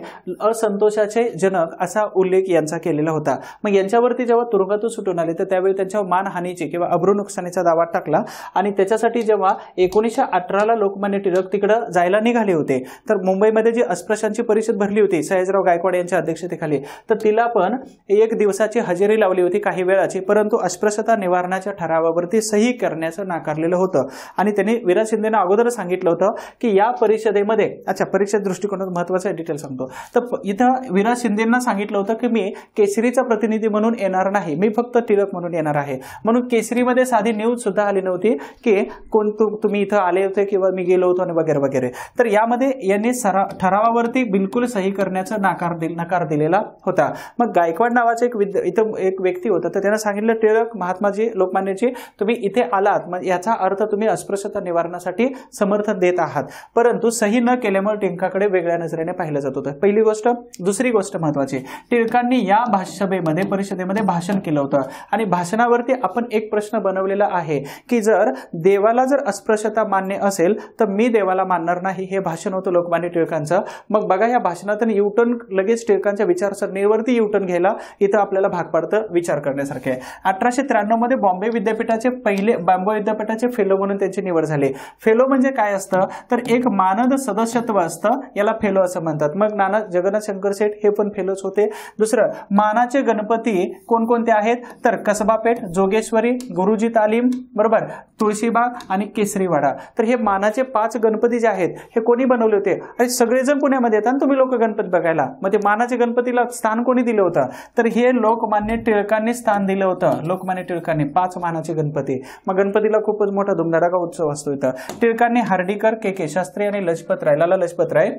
Speaker 1: असंतोषाचे जनक असा उल्लेख यांचा केलेला होता मग यांच्यावरती जेव्हा तुरुंगातून सुटून आले तर त्यावेळी त्यांच्यावर मानहानीची किंवा अब्रू नुकसानीचा दावा टाकला आणि त्याच्यासाठी जेव्हा एकोणीसशे अठराला लोकमान्य टिळक तिकडे जायला निघाले होते तर मुंबईमध्ये जी अस्पृश्यांची परिषद भरली होती सयाजीराव गायकवाड यांच्या अध्यक्षतेखाली तर तिला पण एक दिवसाची हजेरी लावली होती काही वेळाची परंतु अस्पृश्यता निवारणाच्या ठरावावरती सही करण्याचं नाकारलेलं होतं आणि त्यांनी विराज शिंदेनं अगोदर सांगितलं होतं की या परिषदेमध्ये अच्छा परिषद दृष्टिकोनात महत्त्वाचा डिटेल सांगतो तर इथं विराज शिंदेंना सांगितलं होतं की मी केसरीचा प्रतिनिधी म्हणून येणार नाही मी फक्त टिळक म्हणून येणार आहे म्हणून केसरीमध्ये साधी न्यूज सुद्धा आली नव्हती की कोण तुम्ही इथं आले होते किंवा मी गेलो होतो आणि वगैरे वगैरे तर यामध्ये यांनी सरा ठरावावरती बिलकुल सही करण्याचं नाकार दिल नकार दिलेला होता होता मग गायकवाड नावाचा एक विद्या इथं एक व्यक्ती होता तर त्यांना सांगितलं टिळक महात्माजी लोकमान्यजी तुम्ही इथे आलात मग याचा अर्थ तुम्ही अस्पृश्यता निवारणासाठी समर्थन देत आहात परंतु सही न केल्यामुळे टिळकाकडे वेगळ्या नजरेने पाहिलं जात होतं पहिली गोष्ट दुसरी गोष्ट महत्वाची टिळकांनी या भाषसभेमध्ये परिषदेमध्ये भाषण केलं होतं आणि भाषणावरती आपण एक प्रश्न बनवलेला आहे की जर देवाला जर अस्पृश्यता मान्य असेल तर मी देवाला मानणार नाही हे भाषण होतं लोकमान्य टिळकांचं मग बघा या भाषणातून युटर्न लगेच टिळकांच्या विचारसरणी युटर्न घ्यायला इथं आपल्याला भाग पाडत विचार करण्यासारखे आहे अठराशे मध्ये बॉम्बे विद्यापीठाचे पहिले बॉम्बे विद्यापीठाचे फेलो म्हणून त्यांची निवड झाली फेलो म्हणजे काय असतं तर एक मानद सदस्यत्व असतं याला फेलो असं म्हणतात मग नाना जगन्नाथ शंकर शेठ हे पण फेलोच होते दुसरं मानाचे गणपती कोणकोणते आहेत तर कसबापेठ जोगेश्वरी गुरुजी तालीम बरोबर तुळशीबाग आणि केसरीवाडा तर हे मानाचे पाच गणपती जे आहेत हे कोणी बनवले होते अरे सगळेजण पुण्यामध्ये येतात तुम्ही लोक गणपती बघायला मग ते मानाचे गणपतीला स्थान स्थान कोणी दिलं होतं तर हे लोकमान्य टिळकांनी स्थान दिलं होतं लोकमान्य टिळकांनी पाच मानाचे गणपती मग गणपतीला खूपच मोठा धुमधडाका उत्सव असतो इथं टिळकांनी हार्डीकर के के शास्त्री आणि लजपतराय लाला लजपतराय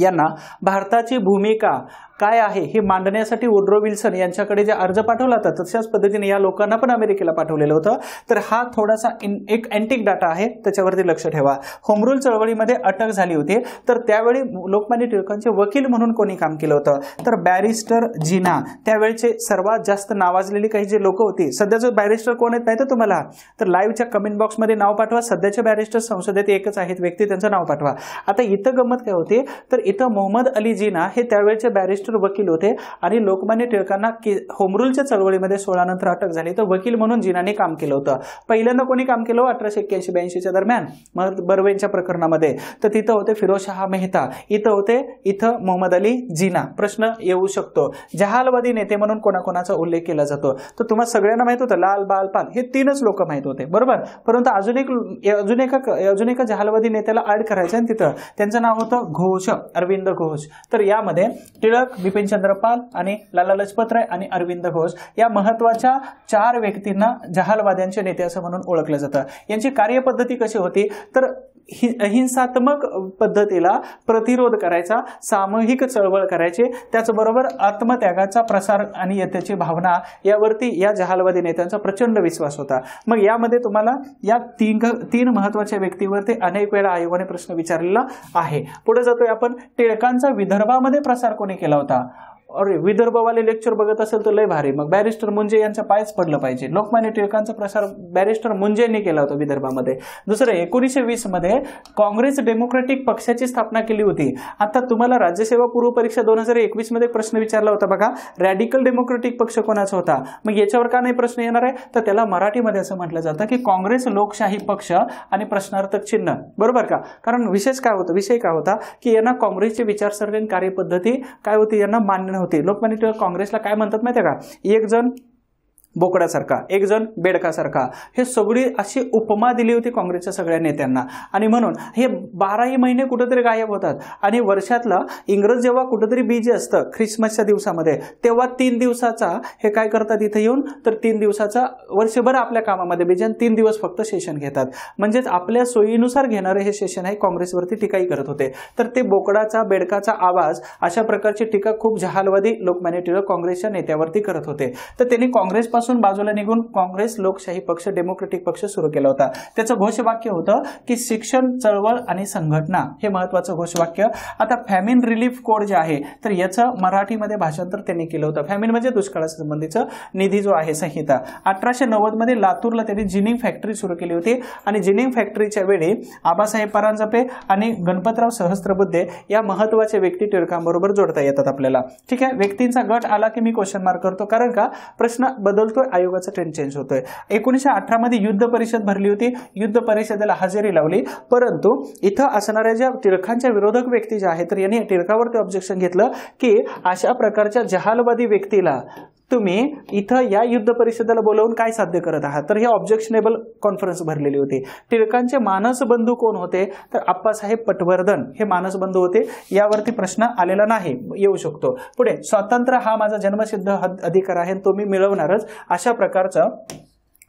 Speaker 1: यांना भारताची भूमिका काय आहे हे मांडण्यासाठी वुड्रो विल्सन यांच्याकडे जे अर्ज पाठवला होता तशाच पद्धतीने या लोकांना पण अमेरिकेला पाठवलेलं होतं तर हा थोडासा एक अँटिक डाटा आहे त्याच्यावरती लक्ष ठेवा होमरूल चळवळीमध्ये अटक झाली होती तर त्यावेळी लोकमान्य टिळकांचे वकील म्हणून कोणी काम केलं होतं तर बॅरिस्टर जिना त्यावेळेचे सर्वात जास्त नावाजलेली काही जे लोक होती सध्याचे बॅरिस्टर कोण आहेत माहिती तुम्हाला तर लाईव्हच्या कमेंट बॉक्समध्ये नाव पाठवा सध्याचे बॅरिस्टर संसदेत एकच आहेत व्यक्ती त्यांचं नाव पाठवा आता इथं गंमत काय होती तर इथं मोहम्मद अली जिना हे त्यावेळेचे बॅरिस्टर वकील होते आणि लोकमान्य टिळकांना के होमरूलच्या चळवळीमध्ये सोळानंतर अटक झाली तर वकील म्हणून जिनाने काम केलं होतं पहिल्यांदा कोणी काम केलं अठराशे एक्क्याऐंशी ब्याऐंशीच्या दरम्यान मग बर्वेंच्या प्रकरणामध्ये तर तिथं होते शहा मेहता इथं होते इथं मोहम्मद अली जिना प्रश्न येऊ शकतो जहालवादी नेते म्हणून कोणाकोणाचा उल्लेख केला जातो तर तुम्हाला सगळ्यांना माहित होतं लाल बाल पाल हे तीनच लोक माहित होते बरोबर परंतु अजून एक अजून एका अजून एका जहालवादी नेत्याला ॲड करायचं आणि तिथं त्यांचं नाव होतं घोष अरविंद घोष तर यामध्ये टिळक बिपिन चंद्रपाल आणि लाला राय आणि अरविंद घोष या महत्वाच्या चार व्यक्तींना जहालवाद्यांचे नेते असं म्हणून ओळखलं जातं यांची कार्यपद्धती कशी होती तर अहिंसात्मक पद्धतीला प्रतिरोध करायचा सामूहिक चळवळ करायचे त्याचबरोबर आत्मत्यागाचा प्रसार आणि त्याची भावना यावरती या जहालवादी नेत्यांचा प्रचंड विश्वास होता मग यामध्ये तुम्हाला या तीन तीन महत्वाच्या व्यक्तीवरती अनेक वेळा आयोगाने प्रश्न विचारलेला आहे पुढे जातोय आपण टिळकांचा विदर्भामध्ये प्रसार कोणी केला होता अरे विदर्भवाले लेक्चर बघत असेल तर लय भारी मग बॅरिस्टर मुंजे यांचा पायच पडलं पाहिजे लोकमान्य टिळकांचा प्रसार बॅरिस्टर मुंजेने केला होता विदर्भामध्ये दुसरं एकोणीसशे मध्ये काँग्रेस डेमोक्रॅटिक पक्षाची स्थापना केली होती आता तुम्हाला राज्यसेवा पूर्व परीक्षा दोन हजार मध्ये प्रश्न विचारला होता बघा रॅडिकल डेमोक्रेटिक पक्ष कोणाचा होता मग याच्यावर का नाही प्रश्न येणार आहे तर त्याला मराठीमध्ये असं म्हटलं जातं की काँग्रेस लोकशाही पक्ष आणि प्रश्नार्थक चिन्ह बरोबर का कारण विशेष काय होतं विषय काय होता की यांना काँग्रेसची विचारसरणी कार्यपद्धती काय होती यांना मान्य होती लोकमान्य टिळक काँग्रेसला काय म्हणतात माहिती आहे का एक जण बोकड्यासारखा एक जण बेडकासारखा हे सगळी अशी उपमा दिली होती काँग्रेसच्या सगळ्या नेत्यांना आणि म्हणून हे बाराही महिने कुठंतरी गायब होतात आणि वर्षातला इंग्रज जेव्हा कुठंतरी बीज असतं ख्रिसमसच्या दिवसामध्ये तेव्हा तीन दिवसाचा हे काय करतात इथे येऊन तर तीन दिवसाचा वर्षभर आपल्या कामामध्ये बीज आणि तीन दिवस फक्त सेशन घेतात म्हणजेच आपल्या सोयीनुसार घेणारे हे सेशन आहे काँग्रेसवरती टीकाही करत होते तर ते बोकडाचा बेडकाचा आवाज अशा प्रकारची टीका खूप जहालवादी लोकमान्य टिळक काँग्रेसच्या नेत्यावरती करत होते तर त्यांनी काँग्रेस पासून बाजूला निघून काँग्रेस लोकशाही पक्ष डेमोक्रेटिक पक्ष सुरू केला होता त्याचं घोषवाक्य होतं की शिक्षण चळवळ आणि संघटना हे महत्वाचं घोषवाक्य आता फॅमिन रिलीफ कोड जे आहे तर याचं मराठीमध्ये भाषांतर त्यांनी केलं होतं फॅमिन म्हणजे दुष्काळा निधी जो आहे संहिता अठराशे मध्ये लातूरला त्यांनी जिनिंग फॅक्टरी सुरू केली होती आणि जिनिंग फॅक्टरीच्या वेळी आबासाहेब परांजपे आणि गणपतराव सहस्त्रबुद्धे या महत्वाच्या व्यक्ती टिळकांबरोबर जोडता येतात आपल्याला ठीक आहे व्यक्तींचा गट आला की मी क्वेश्चन मार्क करतो कारण का प्रश्न बदल तो आयोगाचा ट्रेंड चेंज होतोय एकोणीसशे मध्ये युद्ध परिषद भरली होती युद्ध परिषदेला हजेरी लावली परंतु इथं असणाऱ्या ज्या टिळकांच्या विरोधक व्यक्ती ज्या आहेत तर यांनी टिळकावरती ऑब्जेक्शन घेतलं की अशा प्रकारच्या जहालवादी व्यक्तीला तुम्ही इथं या युद्ध परिषदेला बोलवून काय साध्य करत आहात तर हे ऑब्जेक्शनेबल कॉन्फरन्स भरलेली होती टिळकांचे मानसबंधू कोण होते तर आप्पासाहेब पटवर्धन हे मानसबंधू होते यावरती प्रश्न आलेला नाही येऊ शकतो पुढे स्वातंत्र्य हा माझा जन्मसिद्ध अधिकार आहे तो मी मिळवणारच अशा प्रकारचं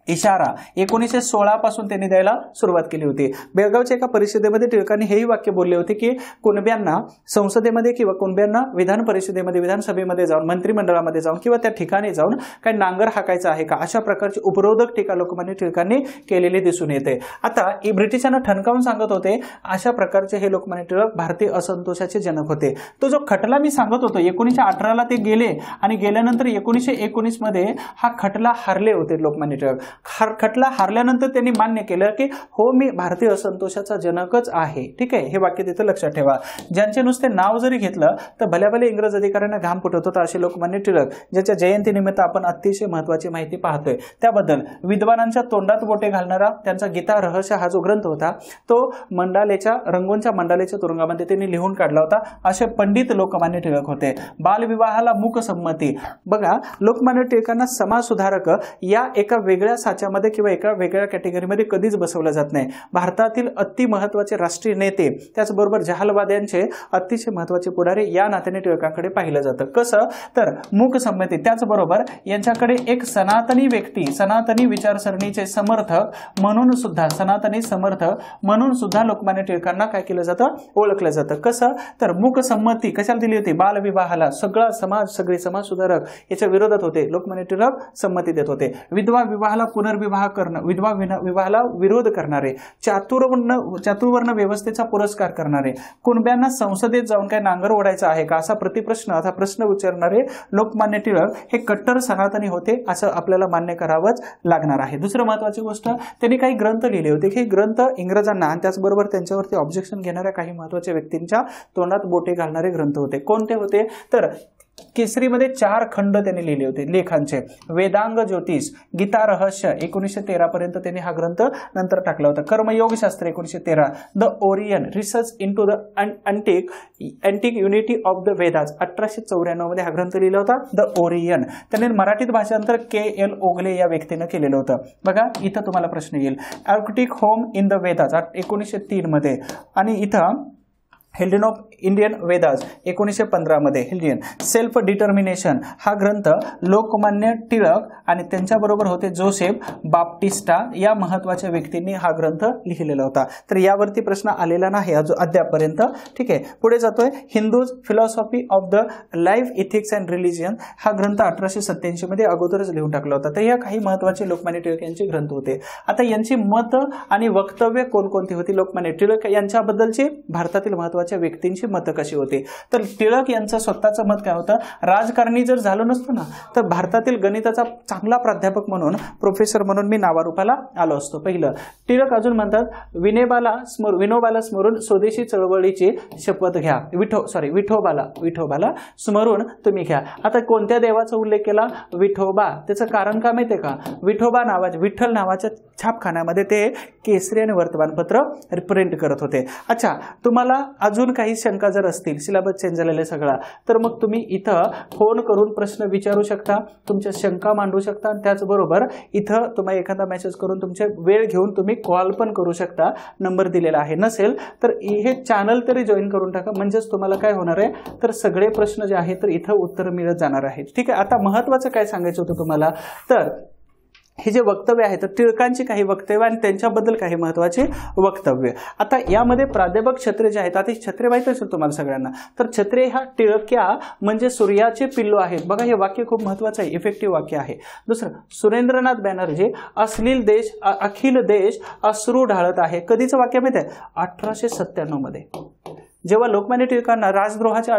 Speaker 1: इशारा एकोणीसशे पासून त्यांनी द्यायला सुरुवात केली होती बेळगावच्या एका परिषदेमध्ये टिळकांनी हेही वाक्य बोलले होते की कुणब्यांना संसदेमध्ये किंवा कुणब्यांना विधान परिषदेमध्ये विधानसभेमध्ये जाऊन मंत्रिमंडळामध्ये जाऊन किंवा त्या ठिकाणी जाऊन काय नांगर हाकायचा आहे का अशा प्रकारची उपरोधक टीका लोकमान्य टिळकांनी केलेली दिसून येते आता ब्रिटिशांना ठणकावून सांगत होते अशा प्रकारचे हे लोकमान्य टिळक भारतीय असंतोषाचे जनक होते तो जो खटला मी सांगत होतो एकोणीसशे अठराला ते गेले आणि गेल्यानंतर एकोणीसशे एकोणीसमध्ये हा खटला हरले होते लोकमान्य टिळक हार खटला हारल्यानंतर त्यांनी मान्य केलं की हो मी भारतीय असंतोषाचा जनकच आहे ठीक आहे हे वाक्य तिथं लक्षात ठेवा ज्यांचे नुसते नाव जरी घेतलं तर भल्याभले इंग्रज अधिकाऱ्यांना घाम फुटत होता असे लोकमान्य टिळक ज्याच्या जयंतीनिमित्त आपण अतिशय महत्त्वाची माहिती पाहतोय त्याबद्दल विद्वानांच्या तोंडात बोटे घालणारा त्यांचा गीता रहस्य हा जो ग्रंथ होता तो मंडालेच्या रंगोंच्या मंडालेच्या तुरुंगामध्ये त्यांनी लिहून काढला होता असे पंडित लोकमान्य टिळक होते बालविवाहाला मुखसंमती संमती बघा लोकमान्य टिळकांना समाजसुधारक या एका वेगळ्या साच्यामध्ये किंवा एका वेगळ्या कॅटेगरीमध्ये कधीच बसवलं जात नाही भारतातील अति महत्त्वाचे राष्ट्रीय नेते त्याचबरोबर जहालवाद्यांचे अतिशय महत्त्वाचे पुढारी या नात्याने टिळकाकडे पाहिलं जातं कसं तर संमती त्याचबरोबर यांच्याकडे एक सनातनी व्यक्ती सनातनी विचारसरणीचे समर्थक म्हणून सुद्धा सनातनी समर्थक म्हणून सुद्धा लोकमान्य टिळकांना काय केलं जातं ओळखलं जातं कसं तर संमती कशाला दिली होती बालविवाहाला सगळा समाज सगळे समाज सुधारक याच्या विरोधात होते लोकमान्य टिळक संमती देत होते विधवा विवाहाला पुनर्विवाह करणं विधवा विवाहाला विरोध करणारे चातुर्वर्ण चातुर्वर्ण व्यवस्थेचा पुरस्कार करणारे कुणब्यांना संसदेत जाऊन काय नांगर ओढायचा आहे का असा प्रतिप्रश्न असा प्रश्न विचारणारे लोकमान्य टिळक हे कट्टर सनातनी होते असं आपल्याला मान्य करावंच लागणार आहे दुसरं महत्वाची गोष्ट त्यांनी काही ग्रंथ लिहिले होते हे ग्रंथ इंग्रजांना आणि त्याचबरोबर त्यांच्यावरती ऑब्जेक्शन घेणाऱ्या काही महत्वाच्या व्यक्तींच्या तोंडात बोटे घालणारे ग्रंथ होते कोणते होते तर केसरीमध्ये चार खंड त्यांनी लिहिले होते लेखांचे वेदांग ज्योतिष गीता रहस्य एकोणीसशे पर्यंत त्यांनी हा ग्रंथ नंतर टाकला होता कर्मयोगशास्त्र एकोणीसशे तेरा the Orion research in to the antique antique unity of the Vedas अठराशे मध्ये हा ग्रंथ लिहिला होता द ओरियन त्यांनी मराठीत भाषांतर के एल ओगले या व्यक्तीनं केलेलं होतं बघा इथं तुम्हाला प्रश्न येईल Arctic home in the Vedas एकोणीसशे मध्ये आणि इथं हिल्डन ऑफ इंडियन वेदास एकोणीसशे पंधरामध्ये हिल्डियन सेल्फ डिटर्मिनेशन हा ग्रंथ लोकमान्य टिळक आणि त्यांच्याबरोबर होते जोसेफ बाप्टिस्टा या महत्त्वाच्या व्यक्तींनी हा ग्रंथ लिहिलेला होता तर यावरती प्रश्न आलेला नाही अजून अद्यापपर्यंत ठीक आहे पुढे जातोय Hindus philosophy of the life ethics and religion हा ग्रंथ अठराशे सत्त्याऐंशीमध्ये अगोदरच लिहून टाकला होता तर या काही महत्त्वाचे लोकमान्य टिळक यांचे ग्रंथ होते आता यांची मतं आणि वक्तव्य कोणकोणती होती लोकमान्य टिळक यांच्याबद्दलची भारतातील महत्त्वाचे महत्वाच्या व्यक्तींची मतं कशी होती तर टिळक यांचं स्वतःचं मत काय होतं राजकारणी जर झालं नसतं ना तर भारतातील गणिताचा चांगला प्राध्यापक म्हणून प्रोफेसर म्हणून मी नावारूपाला आलो असतो पहिलं टिळक अजून म्हणतात विनेबाला स्मर विनोबाला स्मरून स्वदेशी चळवळीची शपथ घ्या विठो सॉरी विठोबाला विठोबाला स्मरून तुम्ही घ्या आता कोणत्या देवाचा उल्लेख केला विठोबा त्याचं कारण का माहिती का विठोबा नावाच्या विठ्ठल नावाच्या छापखान्यामध्ये ते केसरी आणि वर्तमानपत्र प्रिंट करत होते अच्छा तुम्हाला अजून काही शंका जर असतील सिलेबस चेंज झालेला सगळा तर मग तुम्ही इथं फोन करून प्रश्न विचारू शकता तुमच्या शंका मांडू शकता आणि त्याचबरोबर इथं तुम्हाला एखादा मेसेज करून तुमचे वेळ घेऊन तुम्ही कॉल पण करू शकता नंबर दिलेला आहे नसेल तर हे चॅनल तरी जॉईन करून टाका म्हणजेच तुम्हाला काय होणार आहे तर सगळे प्रश्न जे आहेत तर इथं उत्तर मिळत जाणार आहेत ठीक आहे आता महत्त्वाचं काय सांगायचं होतं तुम्हाला तर हे जे वक्तव्य आहे तर टिळकांची काही वक्तव्य आणि त्यांच्याबद्दल काही महत्त्वाचे वक्तव्य आता यामध्ये प्राध्यापक छत्रे जे आहेत आता छत्रे माहीत असेल तुम्हाला सगळ्यांना तर छत्रे ह्या टिळक्या म्हणजे सूर्याचे पिल्लो आहेत बघा हे वाक्य खूप महत्वाचं आहे इफेक्टिव्ह वाक्य आहे दुसरं सुरेंद्रनाथ बॅनर्जी अश्लील देश अखिल देश अश्रू ढाळत आहे कधीचं वाक्य माहिती आहे अठराशे मध्ये जेव्हा लोकमान्य टिळकांना राजद्रोहाच्या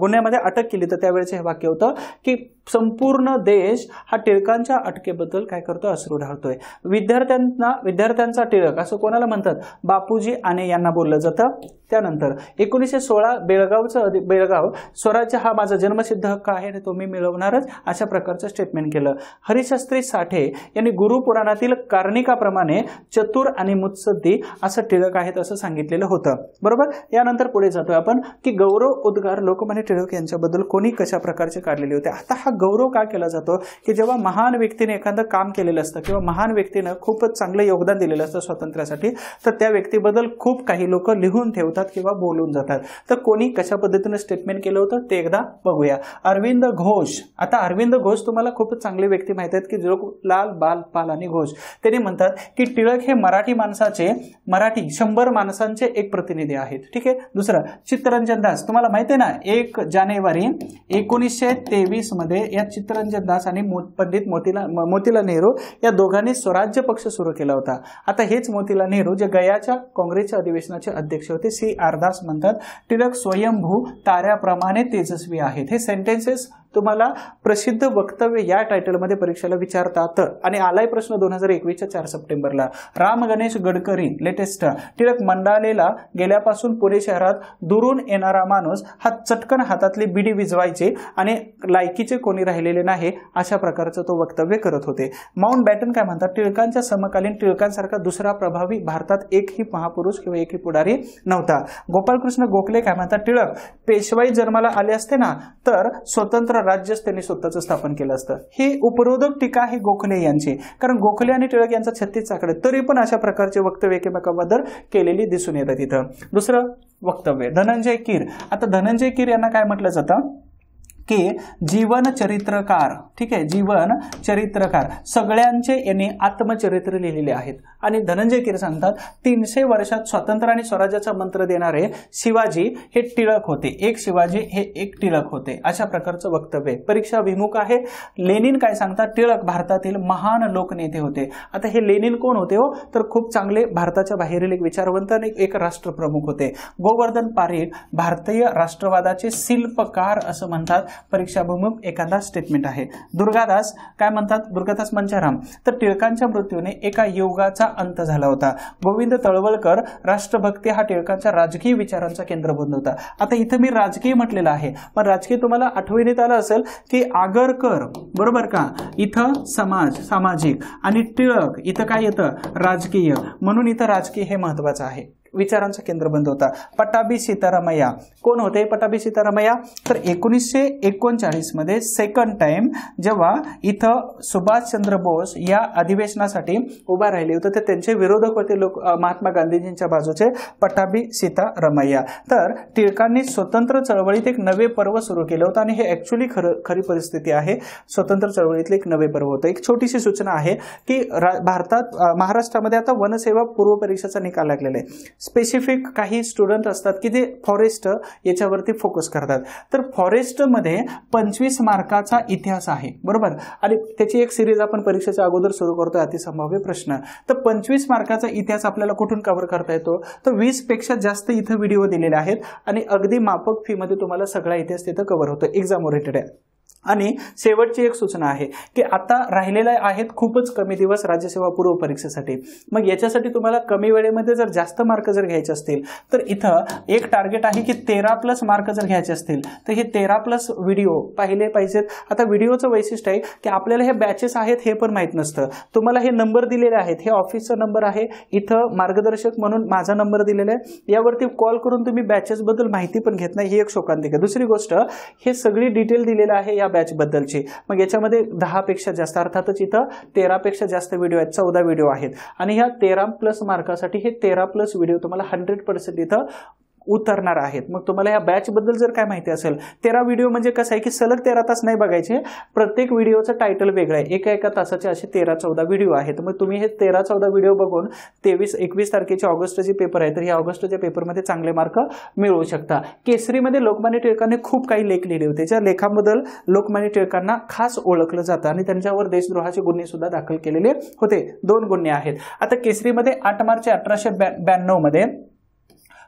Speaker 1: गुन्ह्यामध्ये अटक केली तर त्यावेळेचं हे वाक्य होतं की संपूर्ण देश हा टिळकांच्या अटकेबद्दल काय करतो असरू ढाळतोय विद्यार्थ्यांना विद्यार्थ्यांचा टिळक असं कोणाला म्हणतात बापूजी आणि यांना बोललं जातं त्यानंतर एकोणीसशे सोळा बेळगावचं बेळगाव स्वराज्य हा माझा जन्मसिद्ध हक्क आहे तो मी मिळवणारच अशा प्रकारचं स्टेटमेंट केलं हरिशास्त्री साठे यांनी गुरुपुराणातील कार्णिकाप्रमाणे चतुर आणि मुत्सद्दी असं टिळक आहेत असं सांगितलेलं होतं बरोबर यानंतर पुढे जातोय आपण की गौरव उद्गार लोकमान्य टिळक यांच्याबद्दल कोणी कशा प्रकारचे काढलेले होते आता हा गौरव का केला जातो की जेव्हा महान व्यक्तीने एखादं काम केलेलं असतं किंवा महान व्यक्तीनं खूपच चांगलं योगदान दिलेलं असतं स्वातंत्र्यासाठी तर त्या व्यक्तीबद्दल खूप काही लोक लिहून ठेवतात किंवा बोलून जातात तर कोणी कशा पद्धतीनं स्टेटमेंट केलं होतं ते एकदा बघूया अरविंद घोष आता अरविंद घोष तुम्हाला खूपच चांगले व्यक्ती माहिती आहेत की जो लाल बाल पाल आणि घोष त्यांनी म्हणतात की टिळक हे मराठी माणसाचे मराठी शंभर माणसांचे एक प्रतिनिधी आहेत ठीक आहे दुसरं चित्तरंजन दास तुम्हाला माहिती आहे ना एक जानेवारी एकोणीसशे मध्ये या चित्तरंजन दास आणि पंडित मोतीला मोतीला नेहरू या दोघांनी स्वराज्य पक्ष सुरू केला होता आता हेच मोतीला नेहरू जे गयाच्या काँग्रेसच्या अधिवेशनाचे अध्यक्ष होते सी आरदास म्हणतात टिळक स्वयंभू ताऱ्याप्रमाणे तेजस्वी आहेत हे सेंटेन्सेस तुम्हाला प्रसिद्ध वक्तव्य या टायटलमध्ये परीक्षेला विचारतात आणि आलाय प्रश्न दोन हजार एकवीसच्या चार सप्टेंबरला राम गणेश गडकरी लेटेस्ट टिळक मंडालेला गेल्यापासून पुणे शहरात दुरून येणारा माणूस हा चटकन हातातली बिडी विजवायचे आणि लायकीचे कोणी राहिलेले नाही अशा प्रकारचं तो वक्तव्य करत होते माउंट बॅटन काय म्हणतात टिळकांच्या समकालीन टिळकांसारखा दुसरा प्रभावी भारतात एकही महापुरुष किंवा एकही पुढारी नव्हता गोपालकृष्ण गोखले काय म्हणतात टिळक पेशवाई जन्माला आले असते ना तर स्वतंत्र राज्यच त्यांनी स्वतःचं स्थापन केलं असतं हे उपरोधक टीका आहे गोखले यांची कारण गोखले आणि टिळक यांचा छत्तीस चाकडे तरी पण अशा प्रकारचे वक्तव्य एकमेकाबद्दल केलेली दिसून येतात तिथं दुसरं वक्तव्य धनंजय कीर आता धनंजय कीर यांना काय म्हटलं जातं की जीवन चरित्रकार ठीक आहे जीवन चरित्रकार सगळ्यांचे यांनी आत्मचरित्र लिहिलेले आहेत आणि धनंजय कीर सांगतात तीनशे वर्षात स्वातंत्र्य आणि स्वराज्याचा मंत्र देणारे शिवाजी हे टिळक होते एक शिवाजी हे एक टिळक होते अशा प्रकारचं वक्तव्य परीक्षा विमुख आहे लेनिन काय सांगतात टिळक भारतातील महान लोकनेते होते आता हे लेनिन कोण होते हो तर खूप चांगले भारताच्या बाहेरील एक विचारवंत आणि एक राष्ट्रप्रमुख होते गोवर्धन पारीख भारतीय राष्ट्रवादाचे शिल्पकार असं म्हणतात परीक्षाभूमुख एखादा स्टेटमेंट आहे दुर्गादास काय म्हणतात दुर्गादास मंचाराम तर टिळकांच्या मृत्यूने एका युगाचा अंत झाला होता गोविंद तळवळकर राष्ट्रभक्ती हा टिळकांच्या राजकीय विचारांचा केंद्रबंध होता आता इथं मी राजकीय म्हटलेलं आहे पण राजकीय तुम्हाला आठवणीत आलं असेल की आगरकर बरोबर का इथं समाज सामाजिक आणि टिळक इथं काय येतं राजकीय म्हणून इथं राजकीय हे महत्वाचं आहे विचारांचा केंद्रबंद होता पटाबी सीतारामय्या कोण होते पटाबी सीतारामय्या तर एकोणीसशे एकोणचाळीसमध्ये सेकंड टाइम जेव्हा इथं सुभाषचंद्र बोस या अधिवेशनासाठी उभा राहिले होते तर त्यांचे विरोधक होते लोक महात्मा गांधीजींच्या बाजूचे पटाबी सीतारामय्या तर टिळकांनी स्वतंत्र चळवळीत एक नवे पर्व सुरू केलं होतं आणि हे ॲक्च्युली खरं खरी परिस्थिती आहे स्वतंत्र चळवळीतले एक नवे पर्व होतं एक छोटीशी सूचना आहे की भारतात महाराष्ट्रामध्ये आता वनसेवा पूर्व परीक्षेचा निकाल लागलेला आहे स्पेसिफिक काही स्टुडंट असतात की ते फॉरेस्ट याच्यावरती फोकस करतात तर फॉरेस्टमध्ये पंचवीस मार्काचा इतिहास आहे बरोबर आणि त्याची एक सिरीज आपण परीक्षेच्या अगोदर सुरू करतो अतिसंभाव्य प्रश्न तर पंचवीस मार्काचा इतिहास आपल्याला कुठून कव्हर करता येतो तर वीसपेक्षा जास्त इथं व्हिडिओ दिलेले आहेत आणि अगदी मापक फीमध्ये तुम्हाला सगळा इतिहास तिथं कव्हर होतो एक्झाम ओरिएंटेड आहे आणि शेवटची एक सूचना आहे की आता राहिलेल्या आहेत खूपच कमी दिवस राज्यसेवा पूर्व परीक्षेसाठी मग याच्यासाठी तुम्हाला कमी वेळेमध्ये जर जास्त मार्क जर घ्यायचे असतील तर इथं एक टार्गेट आहे की तेरा प्लस मार्क जर घ्यायचे असतील तर हे तेरा प्लस व्हिडिओ पाहिले पाहिजेत आता व्हिडिओचं वैशिष्ट्य आहे की आपल्याला हे बॅचेस आहेत हे पण माहीत नसतं तुम्हाला हे नंबर दिलेले आहेत हे ऑफिसचा नंबर आहे इथं मार्गदर्शक म्हणून माझा नंबर दिलेला आहे यावरती कॉल करून तुम्ही बॅचेसबद्दल माहिती पण घेत नाही ही एक शोकांतिका दुसरी गोष्ट हे सगळी डिटेल दिलेलं आहे या बॅचबद्दलचे मग याच्यामध्ये दहापेक्षा जास्त अर्थातच इथं तेरापेक्षा जास्त व्हिडिओ आहेत चौदा व्हिडिओ आहेत आणि ह्या तेरा प्लस मार्कासाठी हे तेरा प्लस व्हिडिओ तुम्हाला हंड्रेड पर्सेंट इथं उतरणार आहेत मग तुम्हाला या बॅचबद्दल जर काय माहिती असेल तेरा व्हिडिओ म्हणजे कसं आहे की सलग तेरा तास नाही बघायचे प्रत्येक व्हिडिओचं टायटल वेगळं आहे एका एका तासाचे असे तेरा चौदा व्हिडिओ आहेत मग तुम्ही हे तेरा चौदा व्हिडिओ बघून तेवीस एकवीस तारखेचे ऑगस्टचे पेपर आहे तर या ऑगस्टच्या पेपरमध्ये चांगले मार्क मिळवू शकता केसरीमध्ये लोकमान्य टिळकांनी खूप काही लेख लिहिले होते ज्या लेखाबद्दल लोकमान्य टिळकांना खास ओळखलं जातं आणि त्यांच्यावर देशद्रोहाचे गुन्हे सुद्धा दाखल केलेले होते दोन गुन्हे आहेत आता केसरीमध्ये आठ मार्च अठराशे ब्या ब्याण्णवमध्ये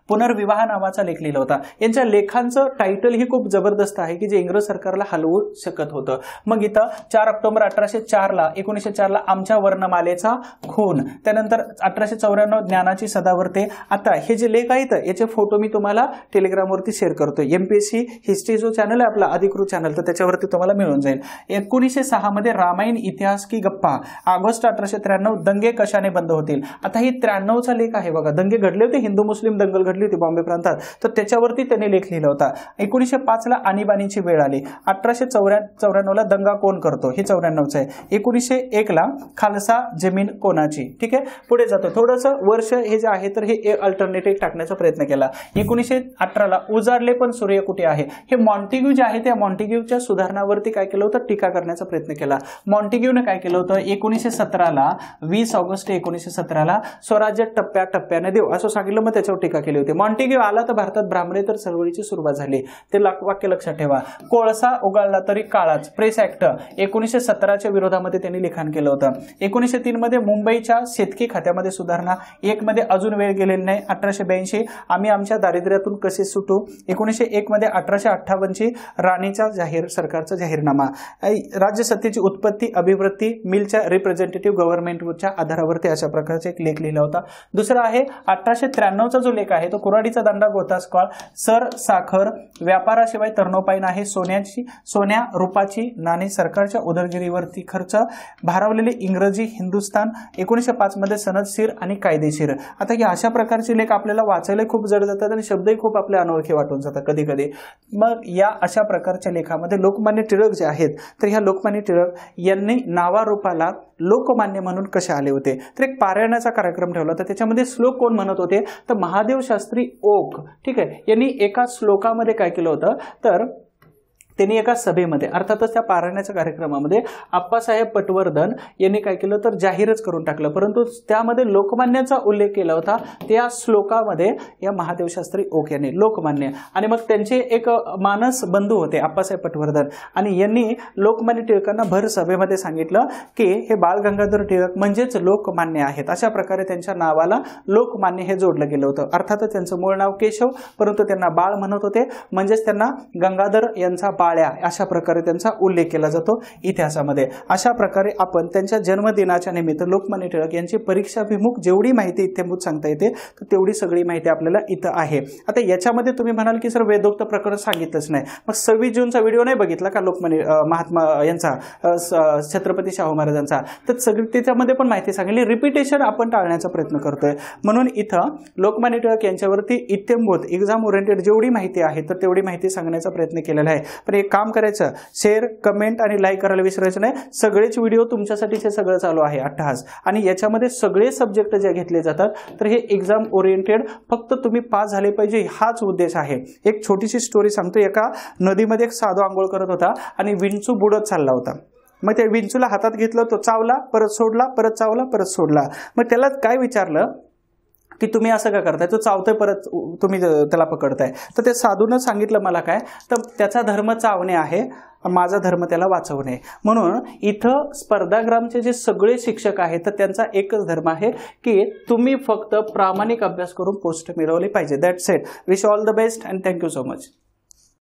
Speaker 1: पुनर्विवाह नावाचा लेख लिहिला होता यांच्या लेखांचं टायटल ही खूप जबरदस्त आहे की जे इंग्रज सरकारला हलवू शकत होतं मग इथं चार ऑक्टोबर अठराशे चारला एकोणीसशे चारला आमच्या वर्णमालेचा खून त्यानंतर अठराशे चौऱ्याण्णव ज्ञानाची सदावरते आता हे जे लेख आहेत याचे फोटो मी तुम्हाला टेलिग्रामवरती शेअर करतो एमपीएससी हिस्ट्री जो चॅनल आहे आपला अधिकृत चॅनल तर त्याच्यावरती तुम्हाला मिळून जाईल एकोणीसशे सहामध्ये रामायण इतिहास की गप्पा ऑगस्ट अठराशे त्र्याण्णव दंगे कशाने बंद होतील आता ही त्र्याण्णवचा लेख आहे बघा दंगे घडले होते हिंदू मुस्लिम दंगल घडली होती बॉम्बे प्रांतात तर त्याच्यावरती त्यांनी लेख लिहिला होता एकोणीसशे पाचला आणीबाणीची वेळ आली अठराशे चौऱ्या चौऱ्याण्णवला दंगा कोण करतो हे चौऱ्याण्णवचं आहे एकोणीसशे एकला खालसा जमीन कोणाची ठीक आहे पुढे जातो थोडंसं वर्ष हे जे आहे तर हे अल्टरनेटिव्ह टाकण्याचा प्रयत्न केला एकोणीसशे अठराला उजाडले पण सूर्य कुठे आहे हे मॉन्टिग्यू जे आहे त्या मॉन्टिग्यूच्या सुधारणावरती काय केलं होतं टीका करण्याचा प्रयत्न केला मॉन्टिग्यूने काय केलं होतं एकोणीसशे सतराला वीस ऑगस्ट एकोणीसशे सतराला स्वराज्य टप्प्या टप्प्याने देऊ असं सांगितलं मग त्याच्यावर टीका केली होते मॉन्टेग्यू आला तर भारतात तर चळवळीची सुरुवात झाली ते वाक्य लक्षात ठेवा कोळसा उगाळला तरी काळाच प्रेस ऍक्ट एकोणीसशे सतराच्या विरोधामध्ये त्यांनी लिखाण केलं होतं एकोणीसशे मध्ये मुंबईच्या शेतकी खात्यामध्ये सुधारणा एक मध्ये अजून वेळ गेलेली नाही अठराशे ब्याऐंशी आम्ही आमच्या दारिद्र्यातून कसे सुटू एकोणीसशे मध्ये अठराशे अठ्ठावन्नची राणीचा जाहीर सरकारचा जाहीरनामा राज्यसत्तेची उत्पत्ती अभिवृत्ती मिलच्या रिप्रेझेंटेटिव्ह गव्हर्नमेंटच्या आधारावरती अशा प्रकारचा एक लेख लिहिला होता दुसरा आहे अठराशे त्र्याण्णवचा जो लेख आहे तो कुऱ्हाडीचा दंडा गोतास कॉल सर साखर व्यापाराशिवाय तरणोपाय नाही सोन्याची सोन्या रूपाची नाणी सरकारच्या उदरगिरीवरती खर्च भारावलेले इंग्रजी हिंदुस्थान एकोणीसशे पाचमध्ये सनदशीर आणि कायदेशीर आता की अशा प्रकारचे लेख आपल्याला वाचायला खूप जड जातात आणि शब्दही खूप आपल्या अनोळखी वाटून जातात कधी कधी मग या अशा प्रकारच्या लेखामध्ये लोकमान्य टिळक जे आहेत तर ह्या लोकमान्य टिळक यांनी नावारूपाला लोकमान्य म्हणून कसे आले होते तर एक पारायणाचा कार्यक्रम ठेवला तर त्याच्यामध्ये श्लोक कोण म्हणत होते तर महादेव शास्त्री ओक ठीक आहे यांनी एका श्लोकामध्ये काय केलं होतं तर त्यांनी एका सभेमध्ये अर्थातच त्या पारायणाच्या कार्यक्रमामध्ये आप्पासाहेब पटवर्धन यांनी काय केलं तर जाहीरच करून टाकलं परंतु त्यामध्ये लोकमान्याचा उल्लेख केला होता त्या श्लोकामध्ये या महादेवशास्त्री ओक यांनी लोकमान्य आणि मग त्यांचे एक मानस बंधू होते आप्पासाहेब पटवर्धन आणि यांनी लोकमान्य टिळकांना भर सभेमध्ये सांगितलं की हे बाळ गंगाधर टिळक म्हणजेच लोकमान्य आहेत अशा प्रकारे त्यांच्या नावाला लोकमान्य हे जोडलं गेलं होतं अर्थातच त्यांचं मूळ नाव केशव परंतु त्यांना बाळ म्हणत होते म्हणजेच त्यांना गंगाधर यांचा पाळ्या अशा प्रकारे त्यांचा उल्लेख केला जातो इतिहासामध्ये अशा प्रकारे आपण त्यांच्या जन्मदिनाच्या निमित्त लोकमान्य टिळक यांची परीक्षाभिमुख जेवढी माहिती इथेभूत सांगता येते तर तेवढी सगळी माहिती आपल्याला इथं आहे आता याच्यामध्ये तुम्ही म्हणाल की सर वेदोक्त प्रकरण सांगितलंच नाही मग सव्वीस जूनचा व्हिडिओ नाही बघितला का लोकमान्य महात्मा यांचा छत्रपती शाहू महाराजांचा तर सगळी त्याच्यामध्ये पण माहिती सांगितली रिपिटेशन आपण टाळण्याचा प्रयत्न करतोय म्हणून इथं लोकमान्य टिळक यांच्यावरती इत्यंभूत एक्झाम ओरिएंटेड जेवढी माहिती आहे तर तेवढी माहिती सांगण्याचा प्रयत्न केलेला आहे पण आणि एक काम करायचं शेअर कमेंट आणि लाईक करायला विसरायचं नाही सगळेच व्हिडिओ तुमच्यासाठी हे सगळं चालू आहे अठ्ठास आणि याच्यामध्ये सगळे सब्जेक्ट जे घेतले जातात तर हे एक्झाम ओरिएंटेड फक्त तुम्ही पास झाले पाहिजे हाच उद्देश आहे एक छोटीशी स्टोरी सांगतो एका नदीमध्ये एक साधू आंघोळ करत होता आणि विंचू बुडत चालला होता मग त्या विंचूला हातात घेतलं तो चावला परत सोडला परत चावला परत सोडला मग त्याला काय विचारलं की तुम्ही असं का करताय तो चावतोय परत तुम्ही त्याला पकडताय तर ते साधूनं सांगितलं मला काय तर त्याचा धर्म चावणे आहे माझा धर्म त्याला वाचवणे म्हणून इथं स्पर्धाग्रामचे जे सगळे शिक्षक आहेत तर त्यांचा एकच धर्म आहे की तुम्ही फक्त प्रामाणिक अभ्यास करून पोस्ट मिळवली पाहिजे that it wish all the best and thank you so much